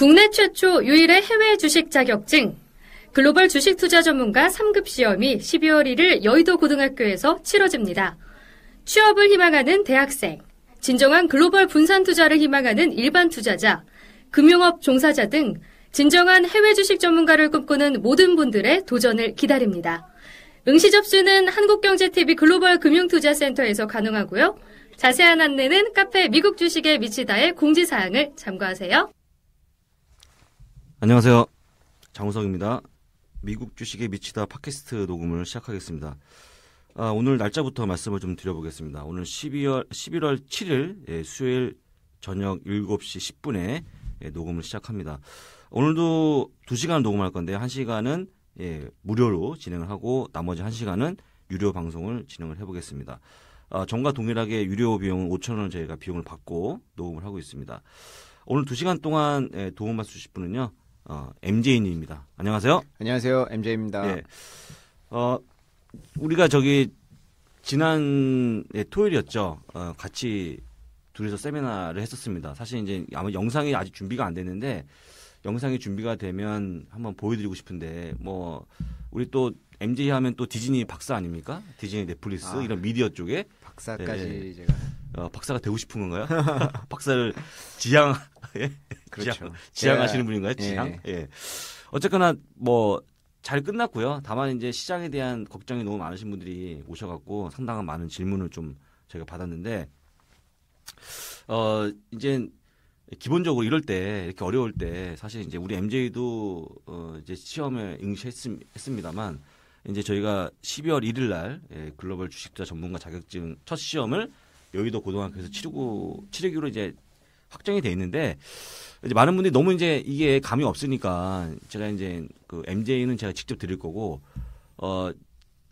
국내 최초 유일의 해외 주식 자격증 글로벌 주식 투자 전문가 3급 시험이 12월 1일 여의도 고등학교에서 치러집니다. 취업을 희망하는 대학생, 진정한 글로벌 분산 투자를 희망하는 일반 투자자, 금융업 종사자 등 진정한 해외 주식 전문가를 꿈꾸는 모든 분들의 도전을 기다립니다. 응시 접수는 한국경제TV 글로벌 금융투자센터에서 가능하고요. 자세한 안내는 카페 미국 주식에 미치다의 공지사항을 참고하세요. 안녕하세요. 장우석입니다. 미국 주식에 미치다 팟캐스트 녹음을 시작하겠습니다. 아, 오늘 날짜부터 말씀을 좀 드려보겠습니다. 오늘 12월, 11월 7일 예, 수요일 저녁 7시 10분에 예, 녹음을 시작합니다. 오늘도 2시간 녹음할 건데 1시간은 예, 무료로 진행을 하고 나머지 1시간은 유료 방송을 진행을 해보겠습니다. 아, 전과 동일하게 유료 비용은 5천원 저희가 비용을 받고 녹음을 하고 있습니다. 오늘 2시간 동안 예, 도움을 받으실 분은요. 어, MJ님입니다. 안녕하세요. 안녕하세요. MJ입니다. 네. 예. 어, 우리가 저기 지난 예, 토요일이었죠. 어, 같이 둘이서 세미나를 했었습니다. 사실 이제 아마 영상이 아직 준비가 안 됐는데 영상이 준비가 되면 한번 보여드리고 싶은데 뭐 우리 또 MJ 하면 또 디즈니 박사 아닙니까? 디즈니 넷플릭스 아, 이런 미디어 쪽에 박사까지 예, 예. 제가 어, 박사가 되고 싶은 건가요? 박사를 지향 예? 그렇죠. 지향, 하시는 예. 분인가요? 예. 지향. 예. 예. 어쨌거나 뭐 잘 끝났고요. 다만 이제 시장에 대한 걱정이 너무 많으신 분들이 오셔갖고 상당한 많은 질문을 좀 저희가 받았는데 어 이제 기본적으로 이럴 때 이렇게 어려울 때 사실 이제 우리 MJ도 어 이제 시험에 응시했습니다만 이제 저희가 12월 1일 날 예, 글로벌 주식자 전문가 자격증 첫 시험을 여의도 고등학교에서 치르고 치르기로 이제 확정이 돼 있는데 이제 많은 분들이 너무 이제 이게 감이 없으니까 제가 이제 그 MJ는 제가 직접 드릴 거고 어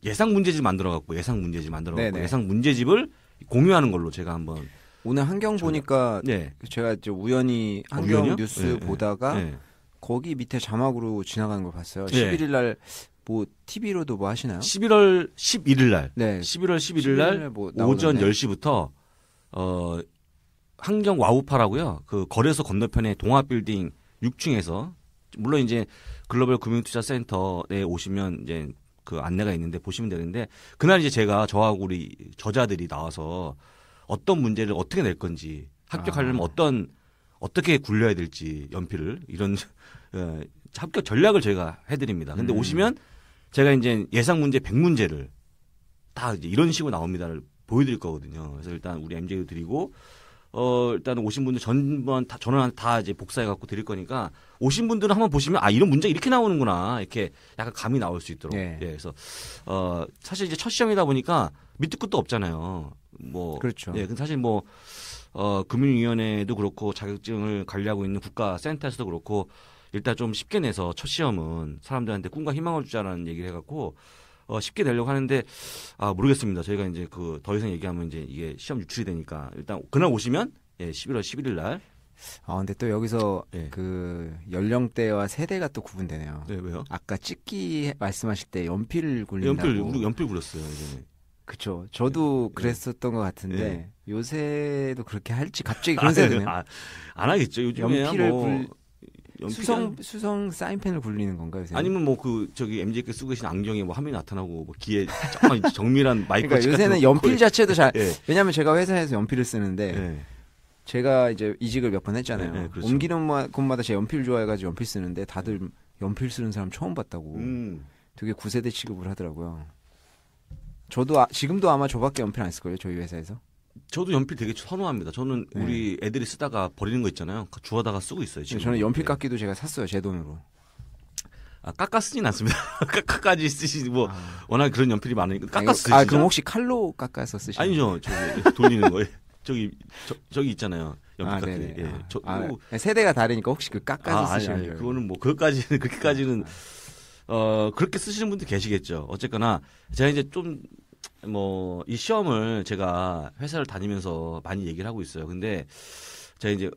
예상 문제집 만들어 갖고 예상 문제집 만들어 갖고 예상 문제집을 공유하는 걸로 제가 한번 오늘 환경 저, 보니까 네. 제가 이제 우연히 아, 한경 어, 뉴스 네, 보다가 네. 거기 밑에 자막으로 지나가는 걸 봤어요. 11일 날뭐 TV로도 뭐 하시나요? 11월 11일 날. 네. 11월 11일 날뭐 오전 10시부터 어 환경 와우파라고요. 그 거래소 건너편에 동아빌딩 6층에서 물론 이제 글로벌 금융투자센터에 오시면 이제 그 안내가 있는데 보시면 되는데 그날 이제 제가 저하고 우리 저자들이 나와서 어떤 문제를 어떻게 낼 건지 합격하려면 아. 어떤 어떻게 굴려야 될지 연필을 이런 어, 합격 전략을 제가 해드립니다. 근데 음. 오시면 제가 이제 예상 문제 100문제를 다 이제 이런 식으로 나옵니다를 보여드릴 거거든요. 그래서 일단 우리 MJ도 드리고 어, 일단 오신 분들 전반 다, 전원 다 이제 복사해갖고 드릴 거니까 오신 분들은 한번 보시면 아, 이런 문제 이렇게 나오는구나. 이렇게 약간 감이 나올 수 있도록. 예. 예 그래서, 어, 사실 이제 첫 시험이다 보니까 밑도 끝도 없잖아요. 뭐. 그렇죠. 예. 근데 사실 뭐, 어, 금융위원회도 그렇고 자격증을 관리하고 있는 국가센터에서도 그렇고 일단 좀 쉽게 내서 첫 시험은 사람들한테 꿈과 희망을 주자라는 얘기를 해갖고 어, 쉽게 되려고 하는데 아 모르겠습니다. 저희가 이제 그 더 이상 얘기하면 이제 이게 시험 유출이 되니까 일단 그날 오시면 예, 11월 11일 날. 아 근데 또 여기서 예. 그 연령대와 세대가 또 구분되네요. 네 왜요? 아까 찍기 말씀하실 때 연필 굴린다고. 연필 우리 연필 굴렸어요. 예전 그쵸. 저도 예, 예. 그랬었던 예. 것 같은데 예. 요새도 그렇게 할지 갑자기 그런 생각이 아, 드네요. 아, 안 하겠죠. 요즘에 연필을 뭐 불... 연필 수성 수성 사인펜을 굴리는 건가요? 선생님? 아니면 뭐 그 저기 MJ께 그 쓰고 계신 안경에 뭐 화면이 나타나고 뭐 귀에 정말 정밀한 마이크 그러니까 요새는 연필 거의... 자체도 잘 네. 예. 왜냐하면 제가 회사에서 연필을 쓰는데 네. 제가 이제 이직을 몇 번 했잖아요. 네, 그렇죠. 옮기는 곳마다 제 연필 좋아해가지고 연필 쓰는데 다들 연필 쓰는 사람 처음 봤다고 음. 되게 구세대 취급을 하더라고요. 저도 아, 지금도 아마 저밖에 연필 안 쓸 거예요 저희 회사에서. 저도 연필 되게 선호합니다. 저는 네. 우리 애들이 쓰다가 버리는 거 있잖아요. 그 주워다가 쓰고 있어요. 지금 네, 저는 연필 네. 깎기도 제가 샀어요. 제 돈으로. 아, 깎아 쓰진 않습니다. 깎아까지 쓰시 지뭐 아. 워낙 그런 연필이 많으니까 아, 깎아 쓰시죠. 아, 그럼 혹시 칼로 깎아서 쓰시나 아니죠. 저기 돌리는 거예요. 저기 저, 기 있잖아요. 연필 아, 깎기. 예. 아, 저, 아, 세대가 다르니까 혹시 그 깎아서 아, 쓰시는 거예요? 그거는 뭐 그것까지는 그렇게까지는 어, 그렇게 쓰시는 분들 계시겠죠. 어쨌거나 제가 이제 좀 뭐이 시험을 제가 회사를 다니면서 많이 얘기를 하고 있어요. 근데 제가 이제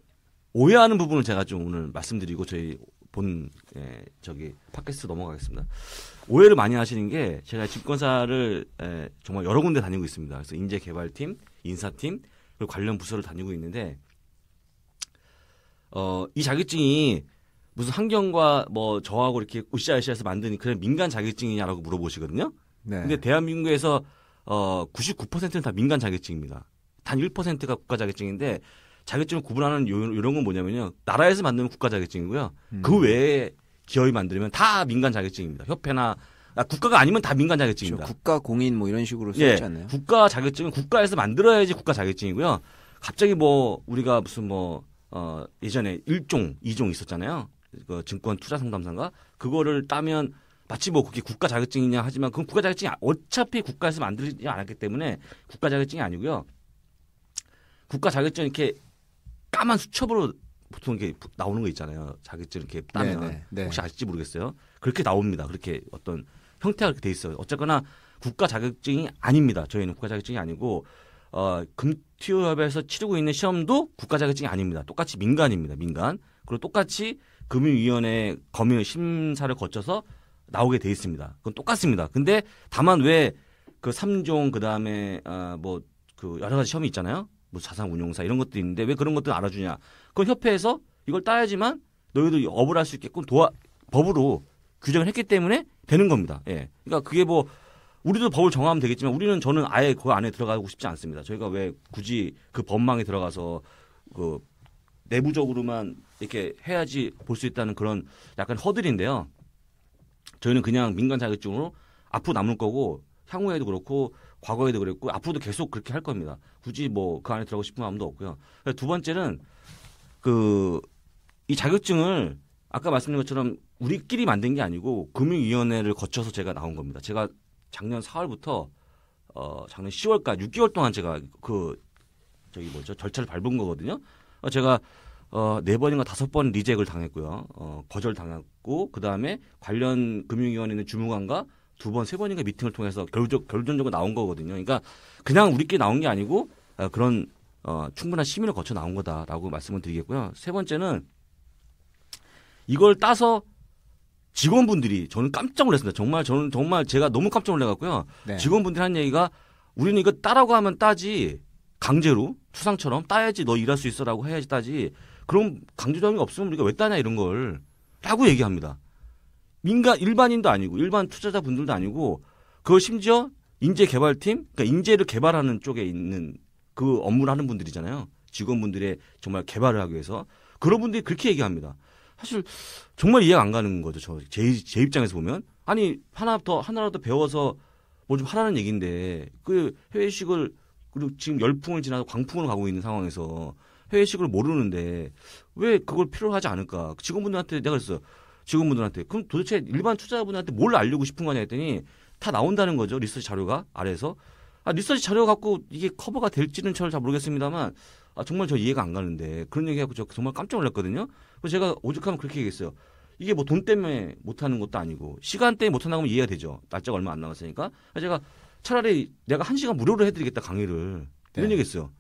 오해하는 부분을 제가 좀 오늘 말씀드리고 저희 본 예, 저기 팟캐스트 넘어가겠습니다. 오해를 많이 하시는 게 제가 증권사를 예, 정말 여러 군데 다니고 있습니다. 그래서 인재 개발팀, 인사팀 그리고 관련 부서를 다니고 있는데 어, 이 자격증이 무슨 환경과 뭐 저하고 이렇게 우 으쌰으쌰해서 만드는 그런 민간 자격증이냐라고 물어보시거든요. 네. 근데 대한민국에서 어 99%는 다 민간 자격증입니다. 단 1%가 국가 자격증인데 자격증을 구분하는 요, 이런 건 뭐냐면요. 나라에서 만드는 국가 자격증이고요. 음. 그 외에 기업이 만들면 다 민간 자격증입니다. 협회나 아, 국가가 아니면 다 민간 자격증입니다. 그렇죠. 국가 공인 뭐 이런 식으로 쓰지 예. 않나요? 국가 자격증은 국가에서 만들어야지 국가 자격증이고요. 갑자기 뭐 우리가 무슨 뭐 어, 예전에 일종이종 있었잖아요. 그 증권 투자 상담사가 그거를 따면 마치 뭐 그게 국가 자격증이냐 하지만 그건 국가 자격증이 아, 어차피 국가에서 만들지 않았기 때문에 국가 자격증이 아니고요. 국가 자격증 이렇게 까만 수첩으로 보통 이렇게 나오는 거 있잖아요. 자격증 이렇게 따면 네네, 네, 네. 혹시 아실지 모르겠어요. 그렇게 나옵니다. 그렇게 어떤 형태가 그렇게 돼 있어요. 어쨌거나 국가 자격증이 아닙니다. 저희는 국가 자격증이 아니고 어, 금투협에서 치르고 있는 시험도 국가 자격증이 아닙니다. 똑같이 민간입니다. 민간. 그리고 똑같이 금융위원회 검열 심사를 거쳐서 나오게 돼 있습니다. 그건 똑같습니다. 근데 다만 왜 그 삼종 그다음에 아 뭐 그 여러 가지 시험이 있잖아요. 뭐 자산 운용사 이런 것도 있는데 왜 그런 것들 알아주냐? 그걸 협회에서 이걸 따야지만 너희도 업을 할 수 있게끔 도와 법으로 규정을 했기 때문에 되는 겁니다. 예. 그러니까 그게 뭐 우리도 법을 정하면 되겠지만 우리는 저는 아예 그 안에 들어가고 싶지 않습니다. 저희가 왜 굳이 그 법망에 들어가서 그 내부적으로만 이렇게 해야지 볼 수 있다는 그런 약간 허들인데요. 저희는 그냥 민간 자격증으로 앞으로 남을 거고 향후에도 그렇고 과거에도 그랬고 앞으로도 계속 그렇게 할 겁니다. 굳이 뭐 그 안에 들어가고 싶은 마음도 없고요. 두 번째는 그 이 자격증을 아까 말씀드린 것처럼 우리끼리 만든 게 아니고 금융위원회를 거쳐서 제가 나온 겁니다. 제가 작년 4월부터 어 작년 10월까지 6개월 동안 제가 그 저기 뭐죠 절차를 밟은 거거든요. 어, 제가 어, 네 번인가 다섯 번 리젝을 당했고요. 어, 거절 당했고, 그 다음에 관련 금융위원회 있는 주무관과 두 번, 세 번인가 미팅을 통해서 결정, 결론적으로 나온 거거든요. 그러니까 그냥 우리끼리 나온 게 아니고 어, 그런 어, 충분한 심의를 거쳐 나온 거다라고 말씀을 드리겠고요. 세 번째는 이걸 따서 직원분들이 저는 깜짝 놀랐습니다. 정말 저는 정말 제가 너무 깜짝 놀래갖고요. 네. 직원분들이 한 얘기가 우리는 이거 따라고 하면 따지 강제로 추상처럼 따야지 너 일할 수 있어라고 해야지 따지 그럼 강제동원이 없으면 우리가 왜 따냐 이런 걸 라고 얘기합니다. 민간 일반인도 아니고 일반 투자자분들도 아니고 그 심지어 인재개발팀 그러니까 인재를 개발하는 쪽에 있는 그 업무를 하는 분들이잖아요. 직원분들의 정말 개발을 하기 위해서 그런 분들이 그렇게 얘기합니다. 사실 정말 이해가 안 가는 거죠. 저제 제 입장에서 보면 아니 하나 더 하나라도 배워서 뭐 좀 하라는 얘기인데 그 해외식을 그리고 지금 열풍을 지나서 광풍으로 가고 있는 상황에서 회의식을 모르는데 왜 그걸 필요 하지 않을까? 직원분들한테 내가 그랬어 직원분들한테 그럼 도대체 일반 투자자분한테 뭘 알리고 싶은 거냐 했더니 다 나온다는 거죠. 리서치 자료가 아래에서 아, 리서치 자료 갖고 이게 커버가 될지는 잘 모르겠습니다만 아, 정말 저 이해가 안 가는데 그런 얘기하고 저 정말 깜짝 놀랐거든요. 그래서 제가 오죽하면 그렇게 얘기했어요. 이게 뭐 돈 때문에 못하는 것도 아니고 시간 때문에 못한다면 이해가 되죠. 날짜가 얼마 안 남았으니까 제가 차라리 내가 한 시간 무료로 해드리겠다 강의를 이런 네. 얘기했어요.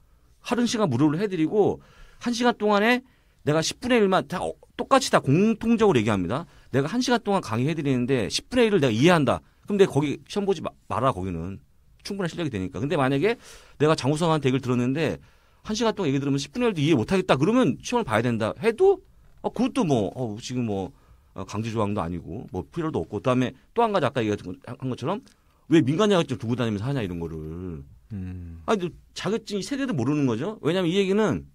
하루 시간 무료로 해드리고 한 시간 동안에 내가 10분의 1만 다 똑같이 다 공통적으로 얘기합니다. 내가 한 시간 동안 강의해드리는데 10분의 1을 내가 이해한다. 그럼 내가 거기 시험 보지 마라 거기는 충분한 실력이 되니까. 근데 만약에 내가 장우성한테 얘기를 들었는데 한 시간 동안 얘기 들으면 10분의 1도 이해 못하겠다. 그러면 시험을 봐야 된다. 해도 어, 그것도 뭐 어, 지금 뭐 어, 강제 조항도 아니고 뭐 필요도 없고 그다음에 또 한 가지 아까 얘기한 것처럼 왜 민간 자격증 두고 다니면서 하냐 이런 거를. 음. 아니 자격증이 세대도 모르는 거죠. 왜냐하면 이 얘기는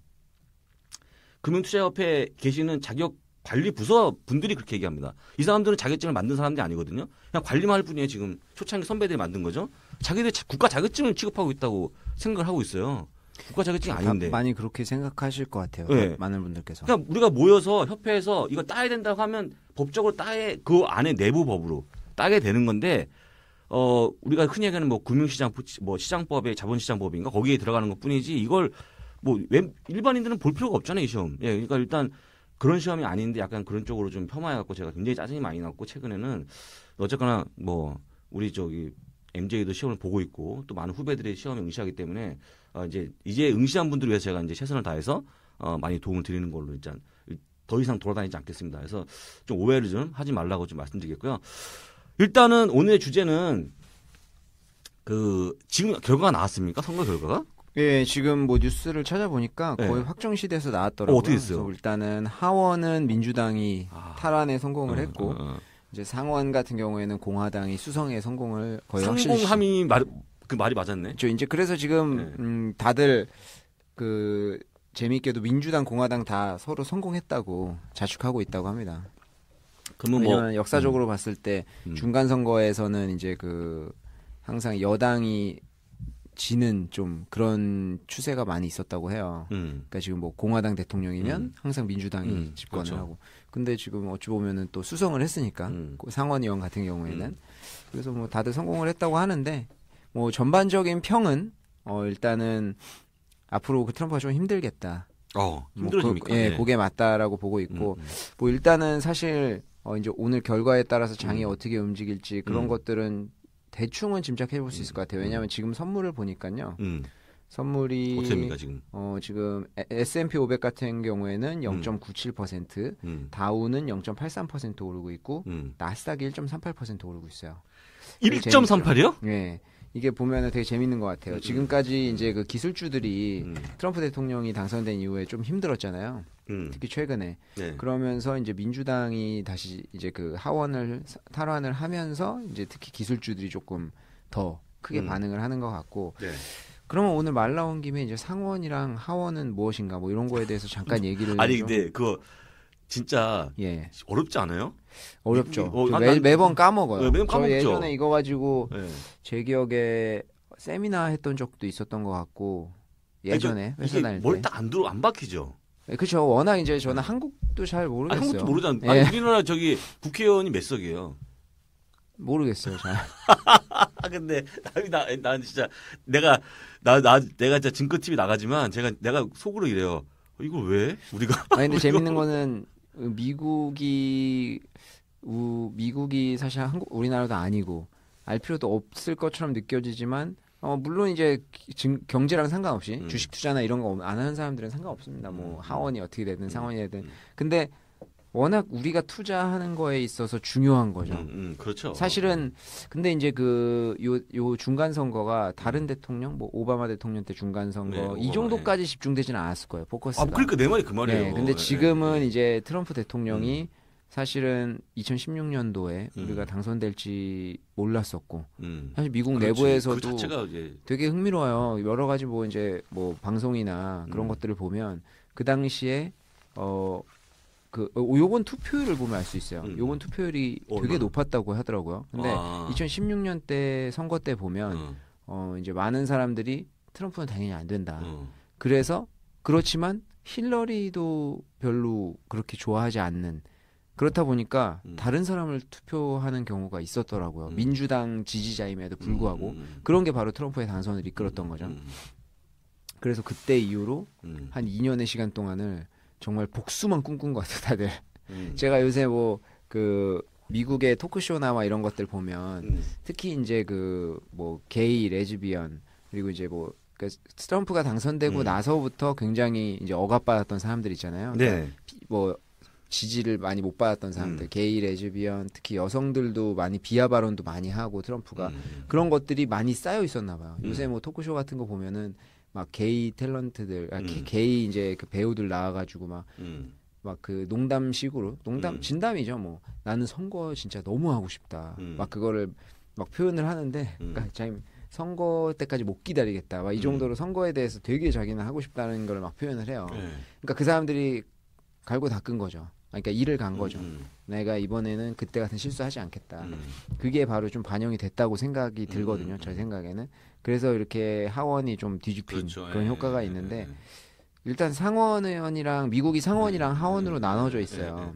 금융투자협회에 계시는 자격 관리 부서 분들이 그렇게 얘기합니다. 이 사람들은 자격증을 만든 사람들이 아니거든요. 그냥 관리만 할 뿐이에요. 지금 초창기 선배들이 만든 거죠. 자기들 국가 자격증을 취급하고 있다고 생각을 하고 있어요. 국가 자격증이 아닌데 많이 그렇게 생각하실 것 같아요. 네. 많은 분들께서. 그러니까 우리가 모여서 협회에서 이거 따야 된다고 하면 법적으로 따에 그 안에 내부 법으로 따게 되는 건데 어 우리가 흔히 얘기하는 뭐 금융시장 뭐 시장법의 자본시장법인가 거기에 들어가는 것뿐이지 이걸 뭐 일반인들은 볼 필요가 없잖아요 이 시험. 예, 그러니까 일단 그런 시험이 아닌데 약간 그런 쪽으로 좀 폄하해갖고 제가 굉장히 짜증이 많이 났고 최근에는 어쨌거나 뭐 우리 저기 MJ도 시험을 보고 있고 또 많은 후배들의 시험에 응시하기 때문에 어 이제 이제 응시한 분들 을 위해서 제가 이제 최선을 다해서 어 많이 도움을 드리는 걸로 일단 더 이상 돌아다니지 않겠습니다. 그래서 좀 오해를 좀 하지 말라고 좀 말씀드리겠고요. 일단은 오늘의 주제는 그 지금 결과가 나왔습니까? 선거 결과가? 예, 지금 뭐 뉴스를 찾아보니까 예. 거의 네. 확정시돼서 나왔더라고요. 어, 떻게 됐어요? 일단은 하원은 민주당이 아. 탈환에 성공을 어, 했고 어. 어. 이제 상원 같은 경우에는 공화당이 수성에 성공을 거의 성공함이 말, 그 말이 맞았네. 저 이제 그래서 지금 네. 음, 다들 그 재미있게도 민주당 공화당 다 서로 성공했다고 자축하고 있다고 합니다. 그러면 뭐 역사적으로 음. 봤을 때 음. 중간 선거에서는 이제 그 항상 여당이 지는 좀 그런 추세가 많이 있었다고 해요. 음. 그러니까 지금 뭐 공화당 대통령이면 음. 항상 민주당이 음. 집권을 그렇죠. 하고, 근데 지금 어찌 보면은 또 수성을 했으니까 음. 그 상원 의원 같은 경우에는 그래서 뭐 다들 성공을 했다고 하는데 뭐 전반적인 평은 어 일단은 앞으로 그 트럼프가 좀 힘들겠다. 어, 힘들어집니까? 뭐 그, 예, 네. 그게 맞다라고 보고 있고, 음. 뭐 일단은 사실 어 이제 오늘 결과에 따라서 장이 음. 어떻게 움직일지 그런 음. 것들은 대충은 짐작해 볼 수 있을 음. 것 같아요. 왜냐하면 음. 지금 선물을 보니까요. 음. 선물이 어 지금? 어 지금 S&P 500 같은 경우에는 0.97%, 음. 다우는 0.83% 오르고 있고 나스닥이 1.38% 오르고 있어요. 1.38이요? 네. 이게 보면은 되게 재밌는 것 같아요. 음, 음. 지금까지 이제 그 기술주들이 음. 트럼프 대통령이 당선된 이후에 좀 힘들었잖아요. 음. 특히 최근에 네. 그러면서 이제 민주당이 다시 이제 그 하원을 탈환을 하면서 이제 특히 기술주들이 조금 더 크게 음. 반응을 하는 것 같고 네. 그러면 오늘 말 나온 김에 이제 상원이랑 하원은 무엇인가 뭐 이런 거에 대해서 잠깐 얘기를 아니 좀... 근데 그거 진짜 예. 어렵지 않아요? 어렵죠. 어, 난, 매, 매번 음, 까먹어요. 네, 매번 까먹죠. 저 예전에 이거 가지고 네. 제 기억에 세미나 했던 적도 있었던 것 같고 예전에 아니, 회사 다닐 때. 뭘딱 안 들어 안 박히죠. 네, 그렇죠. 워낙 이제 저는 한국도 잘 모르겠어요. 아니, 한국도 모르잖아요. 예. 아니, 우리나라 저기 국회의원이 몇 석이에요? 모르겠어요, 잘. 근데 나, 나, 나 진짜 내가 나, 나 내가 진짜 증거 TV 나가지만 제가 내가 속으로 이래요. 이거왜 우리가? 아니 근데 재밌는 거는 미국이 우, 미국이 사실 한국 우리나라가 아니고 알 필요도 없을 것처럼 느껴지지만 어, 물론 이제 증, 경제랑 상관없이 음. 주식 투자나 이런 거 안 하는 사람들은 상관없습니다. 뭐 음. 하원이 어떻게 되든 음. 상원이 되든 음. 근데 워낙 우리가 투자하는 거에 있어서 중요한 거죠. 음, 음, 그렇죠. 사실은 근데 이제 그 요요 요 중간 선거가 다른 음. 대통령 뭐 오바마 대통령 때 중간 선거 네, 이 정도까지 네. 집중되지는 않았을 거예요. 포커스가. 아, 그러니까 내 말이 그 말이에요. 네, 근데 지금은 네, 네. 이제 트럼프 대통령이 음. 사실은 2016년도에 음. 우리가 당선될지 몰랐었고 음. 사실 미국 그렇지. 내부에서도 그 되게 흥미로워요. 여러 가지 뭐 이제 뭐 방송이나 그런 음. 것들을 보면 그 당시에 어그 어, 요번 투표율을 보면 알 수 있어요. 음. 요번 투표율이 어, 되게 높았다고 하더라고요. 근데 아. 2016년 때 선거 때 보면 음. 어 이제 많은 사람들이 트럼프는 당연히 안 된다. 음. 그래서 그렇지만 힐러리도 별로 그렇게 좋아하지 않는 그렇다 보니까 음. 다른 사람을 투표하는 경우가 있었더라고요. 음. 민주당 지지자임에도 불구하고 음, 그런 게 바로 트럼프의 당선을 이끌었던 거죠. 그래서 그때 이후로 한 2년의 시간 동안을 정말 복수만 꿈꾼 것 같아요, 다들. 음. 제가 요새 뭐 그 미국의 토크쇼나 막 이런 것들 보면 음. 특히 이제 그 뭐 게이, 레즈비언 그리고 이제 뭐그니까 트럼프가 당선되고 음. 나서부터 굉장히 이제 억압받았던 사람들 있잖아요. 네. 그러니까 뭐 지지를 많이 못 받았던 사람들, 음. 게이, 레즈비언, 특히 여성들도 많이 비하 발언도 많이 하고 트럼프가 음. 그런 것들이 많이 쌓여 있었나 봐요. 음. 요새 뭐 토크쇼 같은 거 보면은 막 게이 탤런트들 아, 음. 게이 이제 그 배우들 나와가지고 막 막그 음. 농담식으로 농담 음. 진담이죠 뭐 나는 선거 진짜 너무 하고 싶다 음. 막 그거를 막 표현을 하는데 그러니까 자기 선거 때까지 못 기다리겠다. 막 이 정도로 음. 선거에 대해서 되게 자기는 하고 싶다는 걸 막 표현을 해요. 네. 그러니까 그 사람들이 갈고 닦은 거죠. 아, 그러니까 일을 간 거죠. 음. 내가 이번에는 그때 같은 실수하지 않겠다. 음. 그게 바로 좀 반영이 됐다고 생각이 음, 들거든요. 음. 제 음. 생각에는. 그래서 이렇게 하원이 좀 뒤집힌 그렇죠. 그런 예. 효과가 예, 예, 있는데 예, 일단 상원 의원이랑 미국이 상원이랑 음, 예. 하원으로 나눠져 있어요.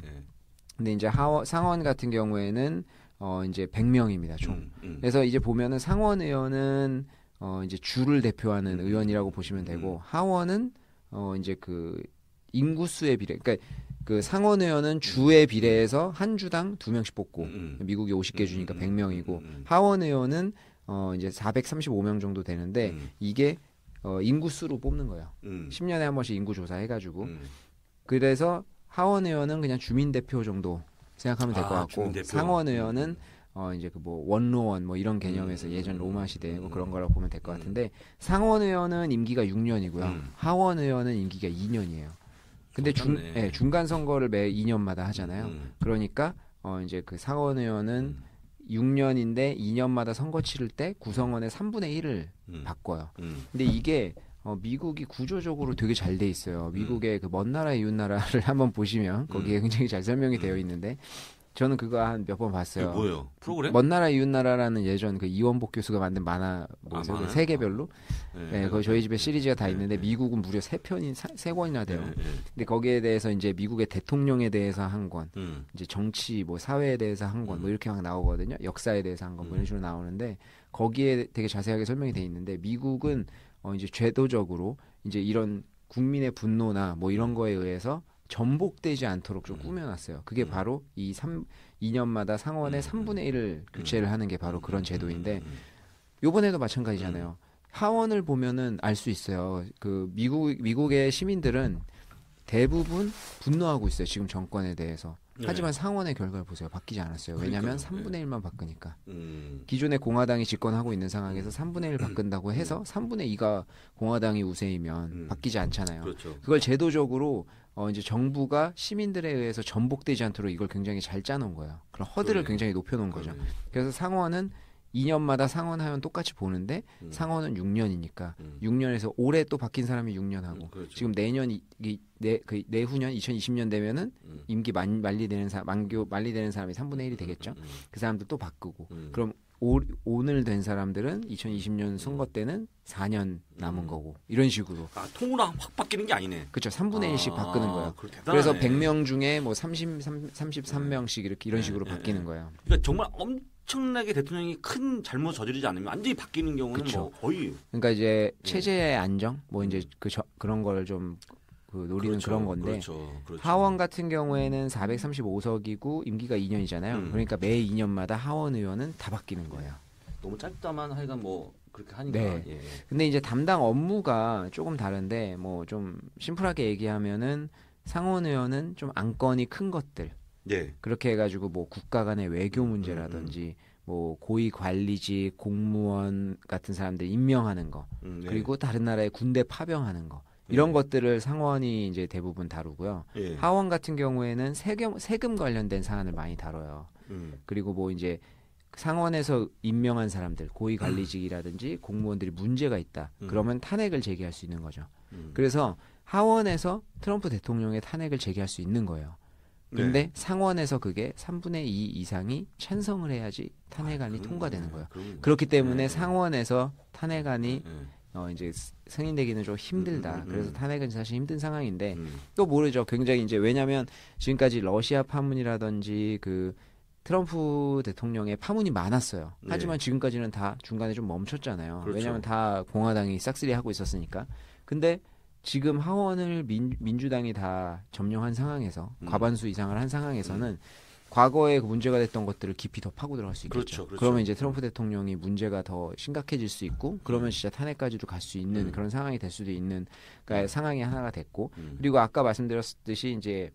근데 이제 하원 상원 같은 경우에는 어 이제 100명입니다, 총. 음, 음. 그래서 이제 보면은 상원 의원은 어 이제 주를 대표하는 의원이라고 보시면 되고 하원은 어 이제 그 인구수에 비례 그러니까 그 상원 의원은 주의비례에서한 음, 음. 주당 두 명씩 뽑고 음. 음. 미국이 50개 주니까 100명이고 하원 의원은 어 이제 435명 정도 되는데 이게 어 인구수로 뽑는 거예요. 10년에 한 번씩 인구 조사해 가지고 그래서 하원 의원은 그냥 주민 대표 정도 생각하면 될것 아, 같고 상원 의원은 어 이제 그 뭐 원로원 뭐 이런 개념에서 음, 예전 로마 시대 뭐 그런 거라고 보면 될 것 같은데 상원 의원은 임기가 6년이고요. 음. 하원 의원은 임기가 2년이에요. 근데 중, 예, 중간 선거를 매 2년마다 하잖아요. 음. 그러니까 어 이제 그 상원 의원은 음. 6년인데 2년마다 선거 치를 때 구성원의 3분의 1을 음. 바꿔요. 음. 근데 이게 어, 미국이 구조적으로 되게 잘 돼 있어요. 미국의 음. 그먼 나라 이웃 나라를 한번 보시면 거기에 음. 굉장히 잘 설명이 되어 있는데 저는 그거 한 몇 번 봤어요. 뭐예요? 프로그램? 먼 나라 이웃 나라라는 예전 그 이원복 교수가 만든 만화 뭐 아, 그 세계별로 아, 네, 네, 그거 저희 집에 시리즈가 다 있는데 네, 네. 미국은 무려 세 편인 세 권이나 돼요. 네, 네. 근데 거기에 대해서 이제 미국의 대통령에 대해서 한 권, 음. 이제 정치 뭐 사회에 대해서 한 권, 뭐 음. 뭐 이렇게 막 나오거든요. 역사에 대해서 한 권, 뭐 이런 음. 식으로 나오는데 거기에 되게 자세하게 설명이 돼 있는데 미국은 어 이제 제도적으로 이제 이런 국민의 분노나 뭐 이런 음. 거에 의해서 전복되지 않도록 좀 음. 꾸며놨어요. 그게 음. 바로 이 3, 2년마다 상원의 3분의 음. 1을 교체를 하는 게 바로 그런 제도인데 요번에도 마찬가지잖아요. 하원을 보면은 알 수 있어요. 그 미국 미국의 시민들은 대부분 분노하고 있어요. 지금 정권에 대해서. 네. 하지만 상원의 결과를 보세요. 바뀌지 않았어요. 왜냐하면 3분의 1만 바꾸니까. 음. 기존의 공화당이 집권하고 있는 상황에서 3분의 1 바꾼다고 해서 3분의 2가 공화당이 우세이면 음. 바뀌지 않잖아요. 그렇죠. 그걸 제도적으로 어 이제 정부가 시민들에 의해서 전복되지 않도록 이걸 굉장히 잘 짜놓은 거야. 그런 허들을 그러요 굉장히 높여놓은 거죠. 그러 그래서 상원은 2년마다 상원 하원 똑같이 보는데 음. 상원은 6년이니까 음. 6년에서 올해 또 바뀐 사람이 6년 하고 음, 그렇죠. 지금 내년 이내그 내후년 2020년 되면은 음. 임기 만, 말리되는 사 만교 말리되는 사람이 3분의 1이 음, 음, 되겠죠. 그 사람들 또 바꾸고 그럼 오, 늘된 사람들은 2020년 선거 때는 4년 남은 음. 거고 이런 식으로 아, 통으로 확 바뀌는 게 아니네. 그렇죠. 3분의 1씩 아, 바꾸는 거예요. 그래서 100명 중에 뭐 33, 33명씩 이렇게 이런 네, 식으로 네, 바뀌는 네. 거예요. 그러니까 정말 엄청나게 대통령이 큰 잘못 저지르지 않으면 완전히 바뀌는 경우는 그쵸. 뭐 거의 그러니까 이제 네. 체제의 안정 뭐 이제 그 저, 그런 걸좀 그 노리는 그렇죠, 그런 건데 그렇죠, 그렇죠. 하원 같은 경우에는 435석이고 임기가 2년이잖아요. 음. 그러니까 매 2년마다 하원 의원은 다 바뀌는 거예요. 너무 짧다만 하여간 뭐 그렇게 하니까. 네. 예. 근데 이제 담당 업무가 조금 다른데 뭐 좀 심플하게 얘기하면은 상원 의원은 좀 안건이 큰 것들. 예. 그렇게 해가지고 뭐 국가 간의 외교 음, 음, 문제라든지 음, 음. 뭐 고위 관리직 공무원 같은 사람들 임명하는 거 음, 네. 그리고 다른 나라의 군대 파병하는 거 이런 예. 것들을 상원이 이제 대부분 다루고요. 예. 하원 같은 경우에는 세금 세금 관련된 사안을 많이 다뤄요. 음. 그리고 뭐 이제 상원에서 임명한 사람들 고위 관리직이라든지 공무원들이 문제가 있다. 음. 그러면 탄핵을 제기할 수 있는 거죠. 음. 그래서 하원에서 트럼프 대통령의 탄핵을 제기할 수 있는 거예요. 근데 네. 상원에서 그게 3분의 2 이상이 찬성을 해야지 아, 탄핵안이 아, 통과되는 거예요. 그렇기 때문에 네. 상원에서 네. 탄핵안이 네. 어 이제 승인되기는 좀 힘들다. 음, 음, 음, 그래서 탄핵은 사실 힘든 상황인데 음. 또 모르죠. 굉장히 이제 왜냐하면 지금까지 러시아 파문이라든지 그 트럼프 대통령의 파문이 많았어요. 네. 하지만 네. 지금까지는 다 중간에 좀 멈췄잖아요. 그렇죠. 왜냐하면 다 공화당이 싹쓸이 하고 있었으니까. 근데 지금 하원을 민, 민주당이 다 점령한 상황에서 음. 과반수 이상을 한 상황에서는 과거에 그 문제가 됐던 것들을 깊이 더 파고 들어갈 수 있겠죠. 그렇죠, 그렇죠. 그러면 이제 트럼프 대통령이 문제가 더 심각해질 수 있고 그러면 음. 진짜 탄핵까지도 갈 수 있는 음. 그런 상황이 될 수도 있는 그러니까 음. 상황이 하나가 됐고 음. 그리고 아까 말씀드렸듯이 이제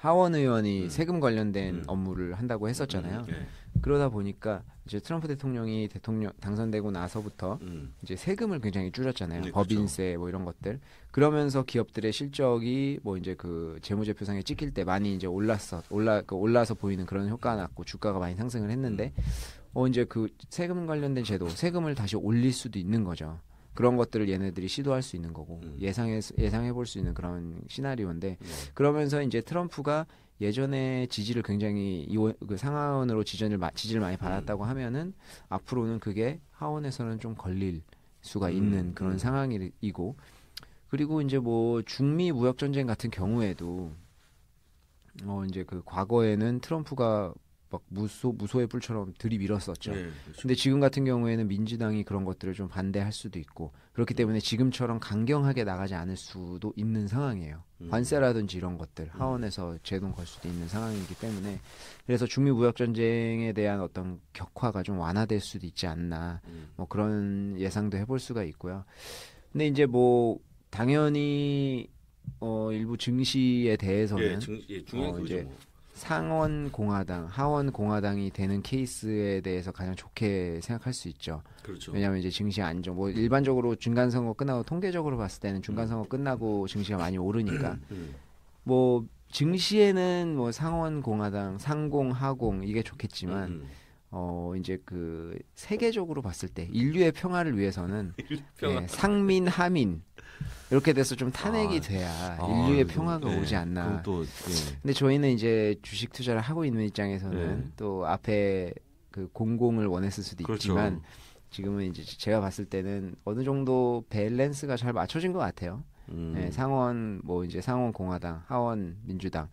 하원 의원이 음. 세금 관련된 음. 업무를 한다고 했었잖아요. 네. 그러다 보니까 이제 트럼프 대통령이 대통령 당선되고 나서부터 음. 이제 세금을 굉장히 줄였잖아요. 네, 법인세 그렇죠. 뭐 이런 것들. 그러면서 기업들의 실적이 뭐 이제 그 재무제표상에 찍힐 때 많이 이제 올랐어 올라 그 올라서 보이는 그런 효과가 났고 주가가 많이 상승을 했는데 음. 어 이제 그 세금 관련된 제도 세금을 다시 올릴 수도 있는 거죠. 그런 것들을 얘네들이 시도할 수 있는 거고 음. 예상해 예상해 볼 수 있는 그런 시나리오인데 네. 그러면서 이제 트럼프가 예전에 지지를 굉장히 그 상하원으로 지전을 지지를 많이 받았다고 음. 하면은 앞으로는 그게 하원에서는 좀 걸릴 수가 음, 있는 그런 음. 상황이고 그리고 이제 뭐 중미 무역 전쟁 같은 경우에도 어 이제 그 과거에는 트럼프가 막 무소 무소의 불처럼 들이밀었었죠. 네, 그렇죠. 근데 지금 같은 경우에는 민주당이 그런 것들을 좀 반대할 수도 있고 그렇기 음. 때문에 지금처럼 강경하게 나가지 않을 수도 있는 상황이에요. 음. 관세라든지 이런 것들 음. 하원에서 제동 걸 수도 있는 상황이기 때문에 그래서 중미 무역 전쟁에 대한 어떤 격화가 좀 완화될 수도 있지 않나 음. 뭐 그런 예상도 해볼 수가 있고요. 근데 이제 뭐 당연히 어 일부 증시에 대해서는 예, 증, 예, 어, 이제 뭐. 상원 공화당, 하원 공화당이 되는 케이스에 대해서 가장 좋게 생각할 수 있죠. 그렇죠. 왜냐하면 이제 증시 안정, 뭐 일반적으로 중간 선거 끝나고 통계적으로 봤을 때는 중간 선거 끝나고 증시가 많이 오르니까 음, 음. 뭐 증시에는 뭐 상원 공화당, 상공 하공 이게 좋겠지만 음, 어 이제 그 세계적으로 봤을 때 인류의 평화를 위해서는 평화. 예, 상민 하민 이렇게 돼서 좀 탄핵이 아, 돼야 아, 인류의 아, 평화가 네, 오지 않나. 또, 네. 근데 저희는 이제 주식 투자를 하고 있는 입장에서는 네. 또 앞에 그 공공을 원했을 수도 그렇죠. 있지만 지금은 이제 제가 봤을 때는 어느 정도 밸런스가 잘 맞춰진 것 같아요. 음. 상원 뭐 이제 상원 공화당, 하원 민주당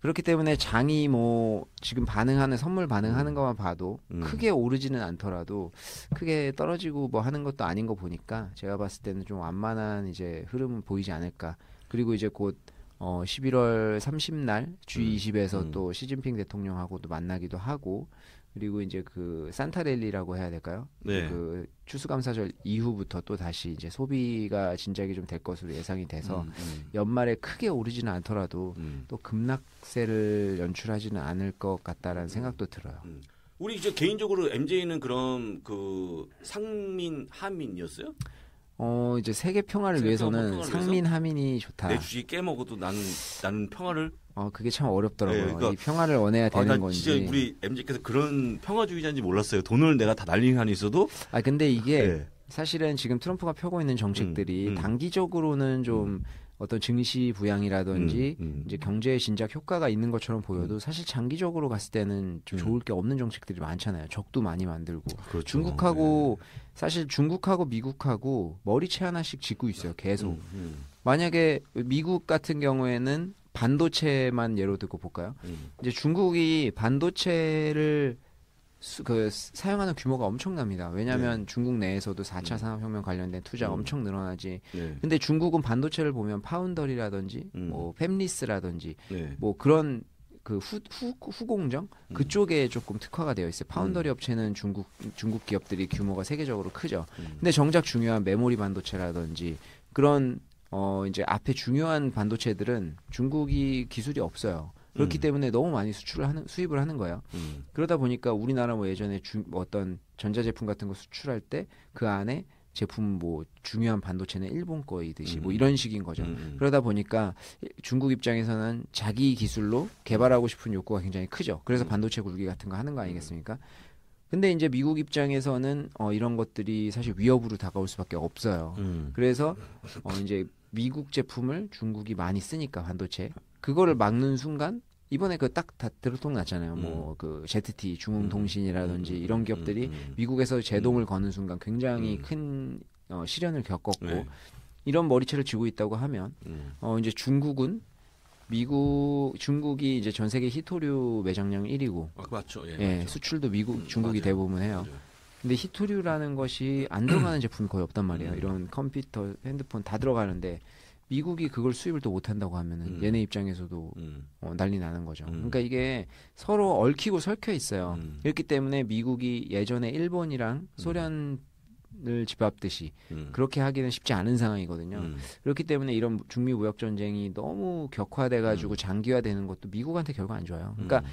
그렇기 때문에 장이 뭐 지금 반응하는 선물 반응하는 음. 것만 봐도 음. 크게 오르지는 않더라도 크게 떨어지고 뭐 하는 것도 아닌 거 보니까 제가 봤을 때는 좀 완만한 이제 흐름은 보이지 않을까. 그리고 이제 곧 어, 11월 30날 G20에서 음. 음. 또 시진핑 대통령하고도 만나기도 하고 그리고 이제 그 산타랠리라고 해야 될까요? 네. 그 추수감사절 이후부터 또 다시 이제 소비가 진작이 좀 될 것으로 예상이 돼서 음, 음. 연말에 크게 오르지는 않더라도 음. 또 급락세를 연출하지는 않을 것 같다라는 음. 생각도 들어요. 음. 우리 이제 개인적으로 MJ는 그럼 그 상민 하민이었어요? 어 이제 세계 평화를 세계 위해서는 상민 하민이 좋다. 내 주식 깨먹어도 나는 나는 평화를 어 그게 참 어렵더라고요. 네, 그러니까, 이 평화를 원해야 되는 아, 나 건지. 진짜 우리 엠지께서 그런 평화주의자인지 몰랐어요. 돈을 내가 다 날린 한 있어도. 아 근데 이게 네. 사실은 지금 트럼프가 펴고 있는 정책들이 음, 음. 단기적으로는 좀 음. 어떤 증시 부양이라든지 음, 음. 이제 경제에 진작 효과가 있는 것처럼 보여도 음. 사실 장기적으로 갔을 때는 음. 좋을 게 없는 정책들이 많잖아요. 적도 많이 만들고 그렇죠. 중국하고 네. 사실 중국하고 미국하고 머리채 하나씩 짓고 있어요. 계속. 음, 음. 만약에 미국 같은 경우에는 반도체만 예로 들고 볼까요? 음. 이제 중국이 반도체를 수, 그 사용하는 규모가 엄청납니다. 왜냐하면 네. 중국 내에서도 4차 음. 산업혁명 관련된 투자 음. 엄청 늘어나지. 네. 근데 중국은 반도체를 보면 파운더리라든지 음. 뭐 팹리스라든지 네. 뭐 그런 그 후, 후, 후공정 음. 그쪽에 조금 특화가 되어 있어요. 파운더리 음. 업체는 중국 중국 기업들이 규모가 세계적으로 크죠. 음. 근데 정작 중요한 메모리 반도체라든지 그런 어 이제 앞에 중요한 반도체들은 중국이 기술이 없어요. 그렇기 음. 때문에 너무 많이 수출을 하는 수입을 하는 거예요. 음. 그러다 보니까 우리나라 뭐 예전에 주, 뭐 어떤 전자제품 같은 거 수출할 때 그 안에 제품 뭐 중요한 반도체는 일본 거이듯이 뭐 음. 뭐 이런 식인 거죠. 음, 음. 그러다 보니까 중국 입장에서는 자기 기술로 개발하고 싶은 욕구가 굉장히 크죠. 그래서 음. 반도체 굴기 같은 거 하는 거 음. 아니겠습니까? 근데 이제 미국 입장에서는 어 이런 것들이 사실 위협으로 다가올 수밖에 없어요. 음. 그래서 어 이제 미국 제품을 중국이 많이 쓰니까 반도체 그거를 막는 순간 이번에 그딱다 들통 났잖아요. 뭐 음. 뭐그 ZT 중흥통신이라든지 음. 음. 이런 기업들이 음. 음. 미국에서 제동을 음. 거는 순간 굉장히 큰 어, 시련을 겪었고 네. 이런 머리채를 쥐고 있다고 하면 어 이제 중국은 미국 중국이 이제 전 세계 히토류 매장량 1위고 아, 그 맞죠. 예, 예 맞죠. 수출도 미국 중국이 맞아요. 대부분 해요. 맞아요. 근데 히토류라는 것이 안 들어가는 제품이 거의 없단 말이에요. 이런 컴퓨터, 핸드폰 다 들어가는데 미국이 그걸 수입을 또 못한다고 하면은 음. 얘네 입장에서도 음. 어, 난리 나는 거죠. 음. 그러니까 이게 서로 얽히고 설켜 있어요. 음. 그렇기 때문에 미국이 예전에 일본이랑 음. 소련 을 집합듯이 음. 그렇게 하기는 쉽지 않은 상황이거든요. 음. 그렇기 때문에 이런 중미 무역 전쟁이 너무 격화돼 가지고 음. 장기화되는 것도 미국한테 결과 안 좋아요. 그러니까 음.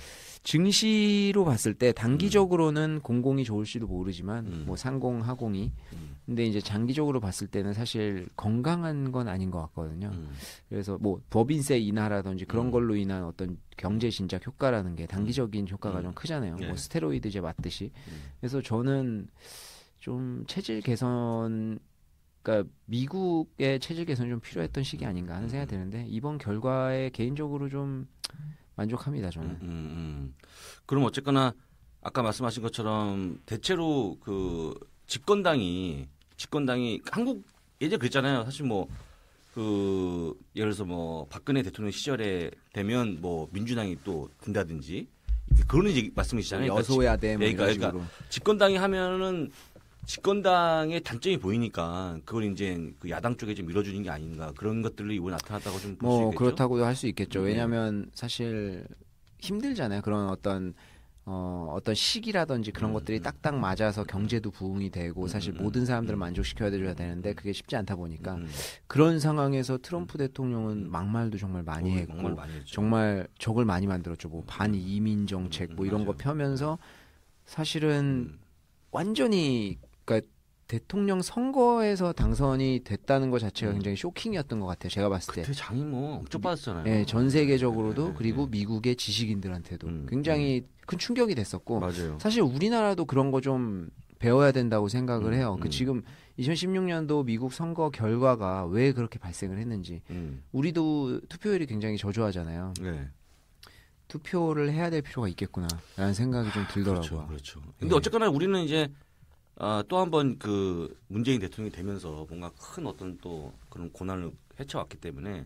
증시로 봤을 때 단기적으로는 음. 공공이 좋을지도 모르지만 음. 뭐 상공 하공이 근데 이제 장기적으로 봤을 때는 사실 건강한 건 아닌 것 같거든요. 그래서 뭐 법인세 인하라든지 그런 걸로 인한 어떤 경제 진작 효과라는 게 단기적인 효과가 좀 크잖아요. 뭐 네. 뭐 스테로이드제 맞듯이. 그래서 저는 좀 체질 개선 그러니까 미국의 체질 개선이 좀 필요했던 시기 아닌가 하는 생각이 음. 드는데 이번 결과에 개인적으로 좀 만족합니다 저는. 음, 음, 음, 그럼 어쨌거나 아까 말씀하신 것처럼 대체로 그 집권당이 집권당이 한국 예전 에 그랬잖아요. 사실 뭐 그 예를 들어서 뭐 박근혜 대통령 시절에 되면 뭐 민주당이 또 든다든지 그런 얘기 말씀이시잖아요. 여소야 돼. 그러니까, 뭐 예, 그러니까, 그러니까 집권당이 하면은 집권당의 단점이 보이니까 그걸 이제 그 야당 쪽에 좀 밀어주는 게 아닌가 그런 것들로 이번 나타났다고 좀볼수 뭐 있겠죠. 그렇다고도 할 수 있겠죠. 네. 왜냐하면 네. 사실 힘들잖아요. 그런 어떤 어, 어떤 시기라든지 그런 음, 것들이 음. 딱딱 맞아서 경제도 부흥이 되고 음, 사실 음, 모든 사람들을 음. 만족시켜야 돼야 되는데 그게 쉽지 않다 보니까 그런 상황에서 트럼프 대통령은 막말도 정말 많이 했고 정말, 많이 정말 적을 많이 만들었죠. 뭐 반이민 정책 뭐 이런 맞아요. 거 펴면서 네. 사실은 완전히 그러니까 대통령 선거에서 당선이 됐다는 것 자체가 음. 굉장히 쇼킹이었던 것 같아요. 제가 봤을 때. 그때 장이 뭐 엄청 빠졌잖아요. 네, 전 네, 세계적으로도 네, 네, 그리고 미국의 지식인들한테도 음, 굉장히 음. 큰 충격이 됐었고 맞아요. 사실 우리나라도 그런 거 좀 배워야 된다고 생각을 음, 해요. 음, 그 지금 2016년도 미국 선거 결과가 왜 그렇게 발생을 했는지 음. 우리도 투표율이 굉장히 저조하잖아요. 네. 투표를 해야 될 필요가 있겠구나라는 생각이 좀 아, 그렇죠, 들더라고요. 그렇죠. 그렇죠. 근데 네. 어쨌거나 우리는 이제 아, 또 한 번 그 문재인 대통령이 되면서 뭔가 큰 어떤 또 그런 고난을 헤쳐왔기 때문에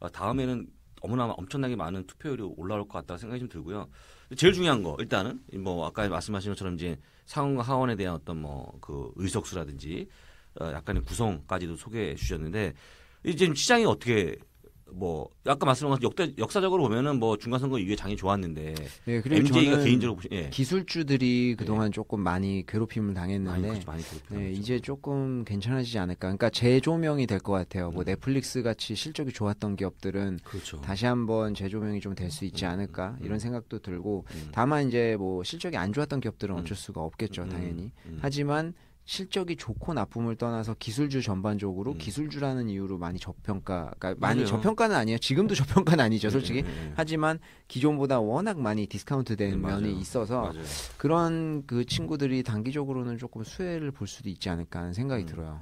아, 다음에는 어머나 엄청나게 많은 투표율이 올라올 것 같다는 생각이 좀 들고요. 제일 중요한 거 일단은 뭐 아까 말씀하신 것처럼 이제 상원과 하원에 대한 어떤 뭐 그 의석수라든지 어, 약간의 구성까지도 소개해 주셨는데 이제 시장이 어떻게 뭐 아까 말씀한 역대 역사적으로 보면은 뭐 중간 선거 이후에 장이 좋았는데 예, 그리고 MJ가 개인적으로 보시, 예. 기술주들이 그동안 예. 조금 많이 괴롭힘을 당했는데 많이, 그렇죠, 많이 괴롭힘 예, 네, 이제 조금 괜찮아지지 않을까. 그러니까 재조명이 될 것 같아요. 뭐 음. 뭐 넷플릭스 같이 실적이 좋았던 기업들은 그렇죠. 다시 한번 재조명이 좀 될 수 있지 음, 음, 않을까 음. 이런 음. 생각도 들고 음. 다만 이제 뭐 실적이 안 좋았던 기업들은 어쩔 수가 없겠죠, 당연히. 하지만 실적이 좋고 나쁨을 떠나서 기술주 전반적으로 음. 기술주라는 이유로 많이 저평가, 그러니까 많이 저평가는 아니에요. 지금도 저평가는 아니죠, 네, 솔직히. 네, 네. 하지만 기존보다 워낙 많이 디스카운트된 네, 음, 면이 맞아요. 있어서 맞아요. 그런 그 친구들이 단기적으로는 조금 수혜를 볼 수도 있지 않을까 하는 생각이 음. 들어요.